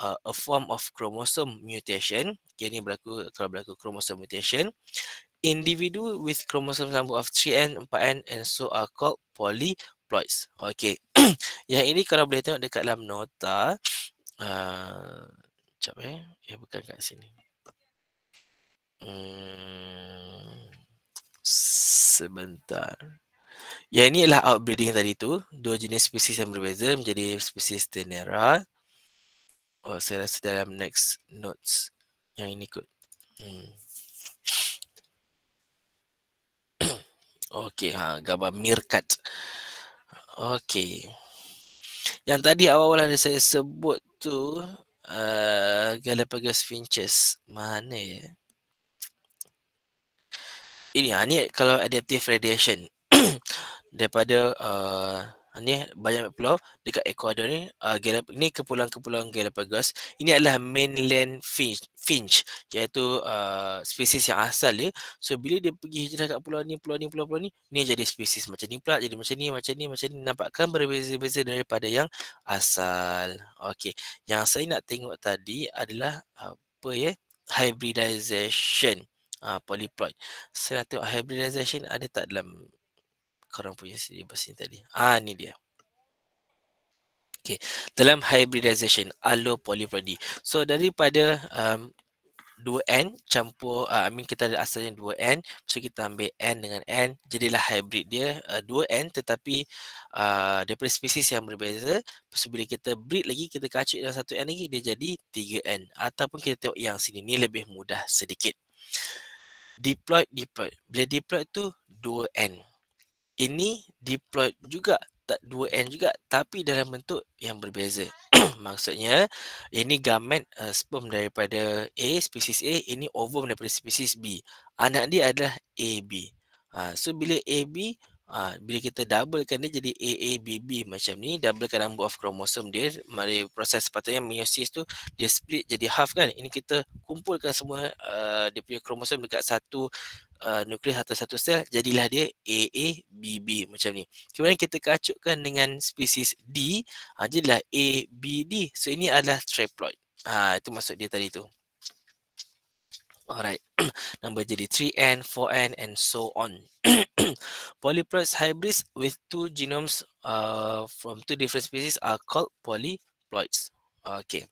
uh, a form of chromosome mutation. Okay, ini berlaku kalau berlaku chromosome mutation individu with chromosome number of 3N, 4N and so are called polyploids. Okay. yang ini kalau boleh tengok dekat dalam nota. Uh, sekejap eh. Ya, bukan kat sini. Hmm, sebentar. Yang ini ialah outbreeding tadi tu. Dua jenis spesies yang berbeza menjadi spesies tenera. Oh, saya rasa dalam next notes. Yang ini kot. Hmm. Okey, ha, gambar mirkat. Okey. Yang tadi awal-awal ada saya sebut tu uh, Galapagos Finches mana ya? Ini ha, ni kalau adaptive radiation daripada uh, ini banyak pulau dekat Ecuador ni uh, Galap- ni kepulauan-kepulauan Galapagos ini adalah mainland finch, finch iaitu uh, spesies yang asal dia so bila dia pergi hijrah kat pulau ni pulau ni pulau pulau ni ni jadi spesies macam ni pula jadi macam ni macam ni macam ni nampakkan berbeza-beza daripada yang asal okey yang saya nak tengok tadi adalah apa ya hybridization uh, polyploid saya nak tengok hybridization ada tak dalam korang punya syllabus ni tadi. Ah ni dia. Okay. Dalam hybridization, allo polyprodi. So daripada um, 2N campur, uh, I mean kita ada asalnya 2N, so kita ambil N dengan N, jadilah hybrid dia uh, 2N tetapi uh, daripada spesies yang berbeza, so bila kita breed lagi, kita kacik dalam satu n lagi, dia jadi 3N. Ataupun kita tengok yang sini, ni lebih mudah sedikit. Deploy, deploy. Bila deploy tu 2N ini deploy juga tak 2N juga tapi dalam bentuk yang berbeza. Maksudnya ini gamet uh, eh, sperm daripada A species A, ini ovum daripada spesies B. Anak dia adalah AB. Uh, ha, so bila AB uh, ha, bila kita doublekan dia jadi AABB macam ni, doublekan number of kromosom dia, mari proses sepatutnya meiosis tu dia split jadi half kan. Ini kita kumpulkan semua uh, dia punya kromosom dekat satu Eh, nukleus atau satu sel jadilah dia AABB macam ni. Kemudian kita kacukkan dengan spesies D ha, jadilah ABD. So ini adalah triploid. Ha, itu maksud dia tadi tu. Alright. Number jadi 3N, 4N and so on. polyploid hybrids with two genomes uh, from two different species are called polyploids. Okay.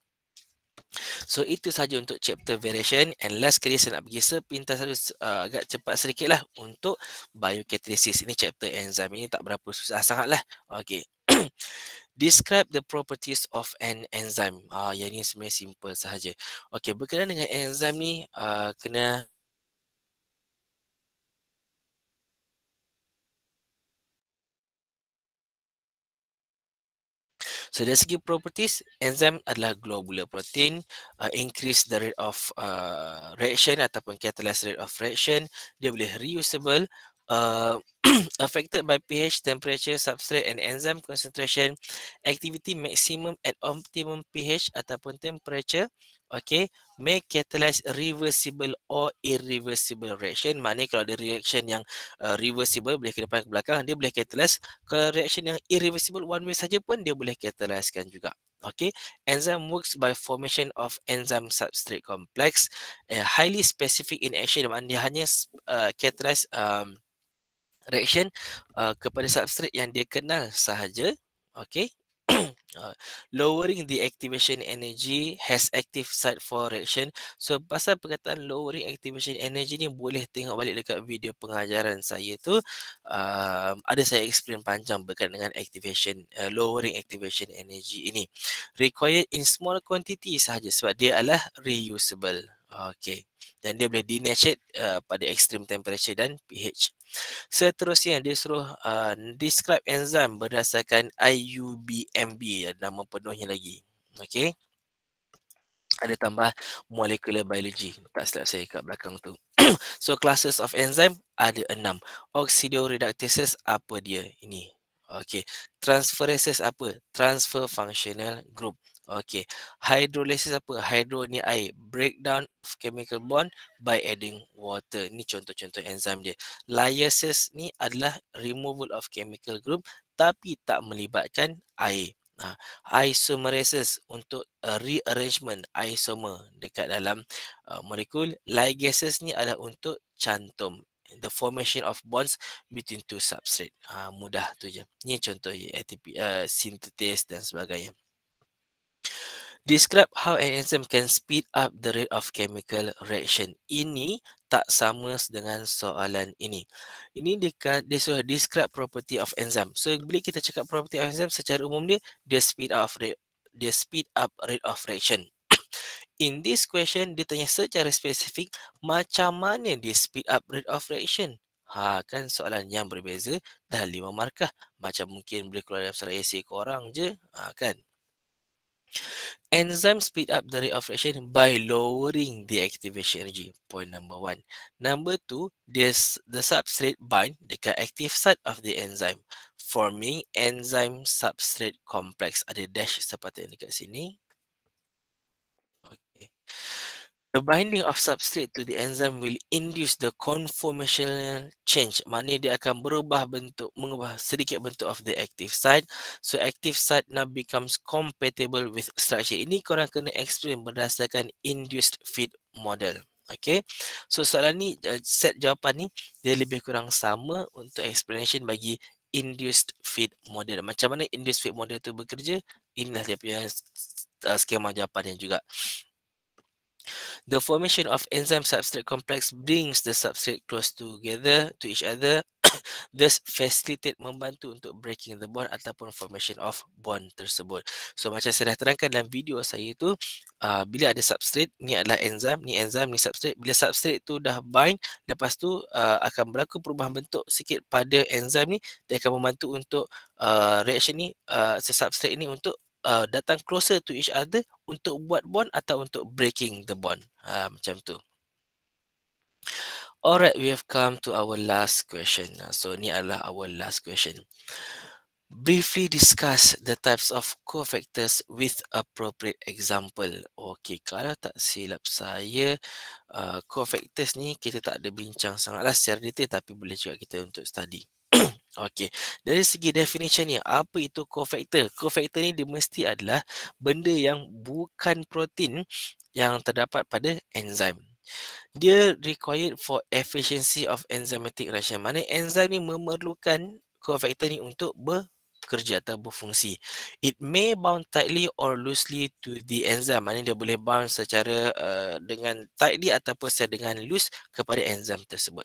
So itu saja untuk chapter variation and last kali saya nak pergi sepintas saja uh, agak cepat sedikit lah untuk biocatalysis. Ini chapter enzyme ini tak berapa susah sangat lah. Okay. Describe the properties of an enzyme. Ah, uh, yang ini sebenarnya simple sahaja. Okay, berkenaan dengan enzyme ni uh, kena So dari segi properties, enzim adalah globular protein, uh, increase the rate of uh, reaction ataupun catalyst rate of reaction, dia boleh reusable, uh, affected by pH, temperature, substrate and enzyme concentration, activity maximum at optimum pH ataupun temperature, okay, Make catalyze reversible or irreversible reaction. Maknanya kalau ada reaction yang uh, reversible boleh ke depan ke belakang, dia boleh catalyze. Kalau reaction yang irreversible one way saja pun dia boleh catalyzekan juga. Okay, enzyme works by formation of enzyme substrate complex. Uh, highly specific in action, maknanya dia hanya uh, catalyze um, reaction uh, kepada substrate yang dia kenal sahaja. Okay. Uh, lowering the activation energy has active side for reaction. So pasal perkataan lowering activation energy ni boleh tengok balik dekat video pengajaran saya tu um, ada saya explain panjang berkaitan dengan activation uh, lowering activation energy ini. Required in small quantity sahaja sebab dia adalah reusable. Okay. Dan dia boleh denatured uh, pada extreme temperature dan pH. Seterusnya dia suruh uh, describe enzim berdasarkan IUBMB ya, nama penuhnya lagi. Okey. Ada tambah molecular biology. Tak silap saya kat belakang tu. so classes of enzyme ada enam. Oxidoreductases apa dia ini? Okey. Transferases apa? Transfer functional group. Okay, hydrolysis apa? Hydro ni air. Breakdown chemical bond by adding water. Ni contoh-contoh enzim dia. Lyases ni adalah removal of chemical group tapi tak melibatkan air. Ha, isomerases untuk uh, rearrangement isomer dekat dalam uh, molekul. Ligases ni adalah untuk cantum. The formation of bonds between two substrate. Ha, mudah tu je. Ni contoh eh, ATP, uh, sintetis dan sebagainya. Describe how an enzyme can speed up the rate of chemical reaction. Ini tak sama dengan soalan ini. Ini dia, dia suruh describe property of enzyme. So bila kita cakap property of enzyme secara umum dia dia speed up rate dia speed up rate of reaction. In this question dia tanya secara spesifik macam mana dia speed up rate of reaction. Ha kan soalan yang berbeza dah lima markah. Macam mungkin boleh keluar dalam soalan essay korang je. Ha kan. Enzyme speed up the rate of reaction by lowering the activation energy. Point number one. Number two, this, the substrate bind the active site of the enzyme, forming enzyme substrate complex. Ada dash seperti yang dekat sini. The binding of substrate to the enzyme will induce the conformational change. Maknanya dia akan berubah bentuk, mengubah sedikit bentuk of the active site. So active site now becomes compatible with structure. Ini korang kena explain berdasarkan induced feed model. Okay. So soalan ni, eh, set jawapan ni, dia lebih kurang sama untuk explanation bagi induced feed model. Macam mana induced feed model tu bekerja? Inilah dia punya eh, skema jawapan yang juga. The formation of enzyme substrate complex brings the substrate close together to each other, thus facilitate membantu untuk breaking the bond ataupun formation of bond tersebut. So macam saya dah terangkan dalam video saya tu, uh, bila ada substrate, ni adalah enzim ni enzim ni substrate. Bila substrate tu dah bind, lepas tu uh, akan berlaku perubahan bentuk sikit pada enzim ni, dia akan membantu untuk uh, reaction ni, uh, substrate ni untuk uh, datang closer to each other untuk buat bond atau untuk breaking the bond. Ha, macam tu. Alright, we have come to our last question. Ha, so, ni adalah our last question. Briefly discuss the types of cofactors with appropriate example. Okay, kalau tak silap saya, uh, cofactors ni kita tak ada bincang sangatlah secara detail tapi boleh juga kita untuk study. Okey, dari segi definition ni, apa itu cofactor? Cofactor ni dia mesti adalah benda yang bukan protein yang terdapat pada enzim. Dia required for efficiency of enzymatic reaction. Mana enzim ni memerlukan cofactor ni untuk bekerja atau berfungsi. It may bound tightly or loosely to the enzyme. Mana dia boleh bound secara uh, dengan tightly ataupun dengan loose kepada enzim tersebut.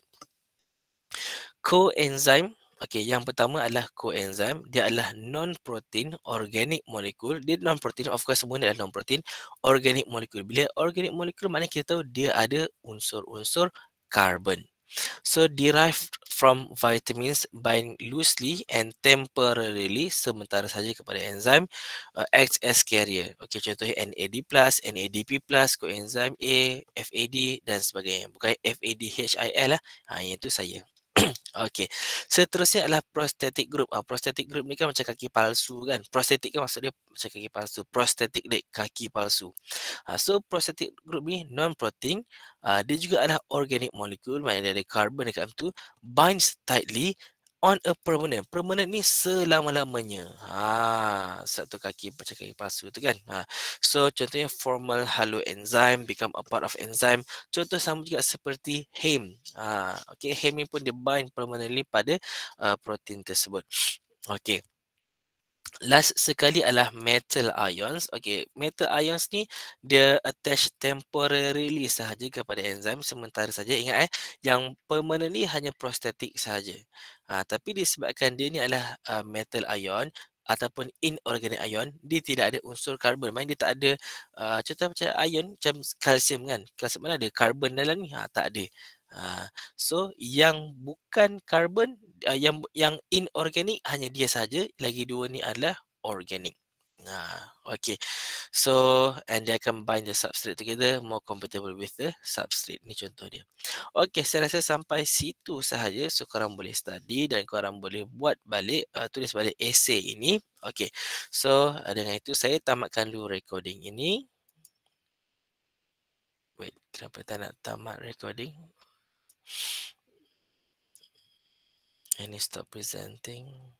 Coenzyme Okey, yang pertama adalah koenzim. Dia adalah non-protein organic molecule. Dia non-protein, of course semua ni adalah non-protein organic molecule. Bila organic molecule, maknanya kita tahu dia ada unsur-unsur karbon. So, derived from vitamins bind loosely and temporarily sementara saja kepada enzim uh, acts as carrier. Okey, contohnya NAD+, NADP+, koenzim A, FAD dan sebagainya. Bukan FADHIL lah. Ha, yang itu saya. Okey. Seterusnya adalah prosthetic group. Ah, prosthetic group ni kan macam kaki palsu kan. Prosthetic kan maksud dia macam kaki palsu. Prosthetic leg, kaki palsu. Ah, so prosthetic group ni non-protein. Ah, dia juga adalah organic molecule. Maksudnya ada karbon dekat tu. Binds tightly on a permanent. Permanent ni selama-lamanya. Ha, satu kaki macam kaki palsu tu kan. Ha. So contohnya formal halo enzyme become a part of enzyme. Contoh sama juga seperti heme. Ha, okay, heme pun dia bind permanently pada uh, protein tersebut. Okay. Last sekali adalah metal ions. Okay, metal ions ni dia attach temporarily sahaja kepada enzyme sementara saja. Ingat eh, yang permanently hanya prosthetic sahaja. Ha, tapi disebabkan dia ni adalah uh, metal ion ataupun inorganic ion, dia tidak ada unsur karbon. Maksudnya dia tak ada uh, contoh macam ion macam kalsium kan. Kalsium mana ada karbon dalam ni? Ha, tak ada. Ha, so yang bukan karbon uh, yang yang inorganic hanya dia saja. Lagi dua ni adalah organic. Nah, okay. So, and they combine the substrate together, more compatible with the substrate. Ni contoh dia. Okay, saya rasa sampai situ sahaja. So, korang boleh study dan korang boleh buat balik, uh, tulis balik essay ini. Okay. So, uh, dengan itu, saya tamatkan dulu recording ini. Wait, kenapa tak nak tamat recording? And stop presenting.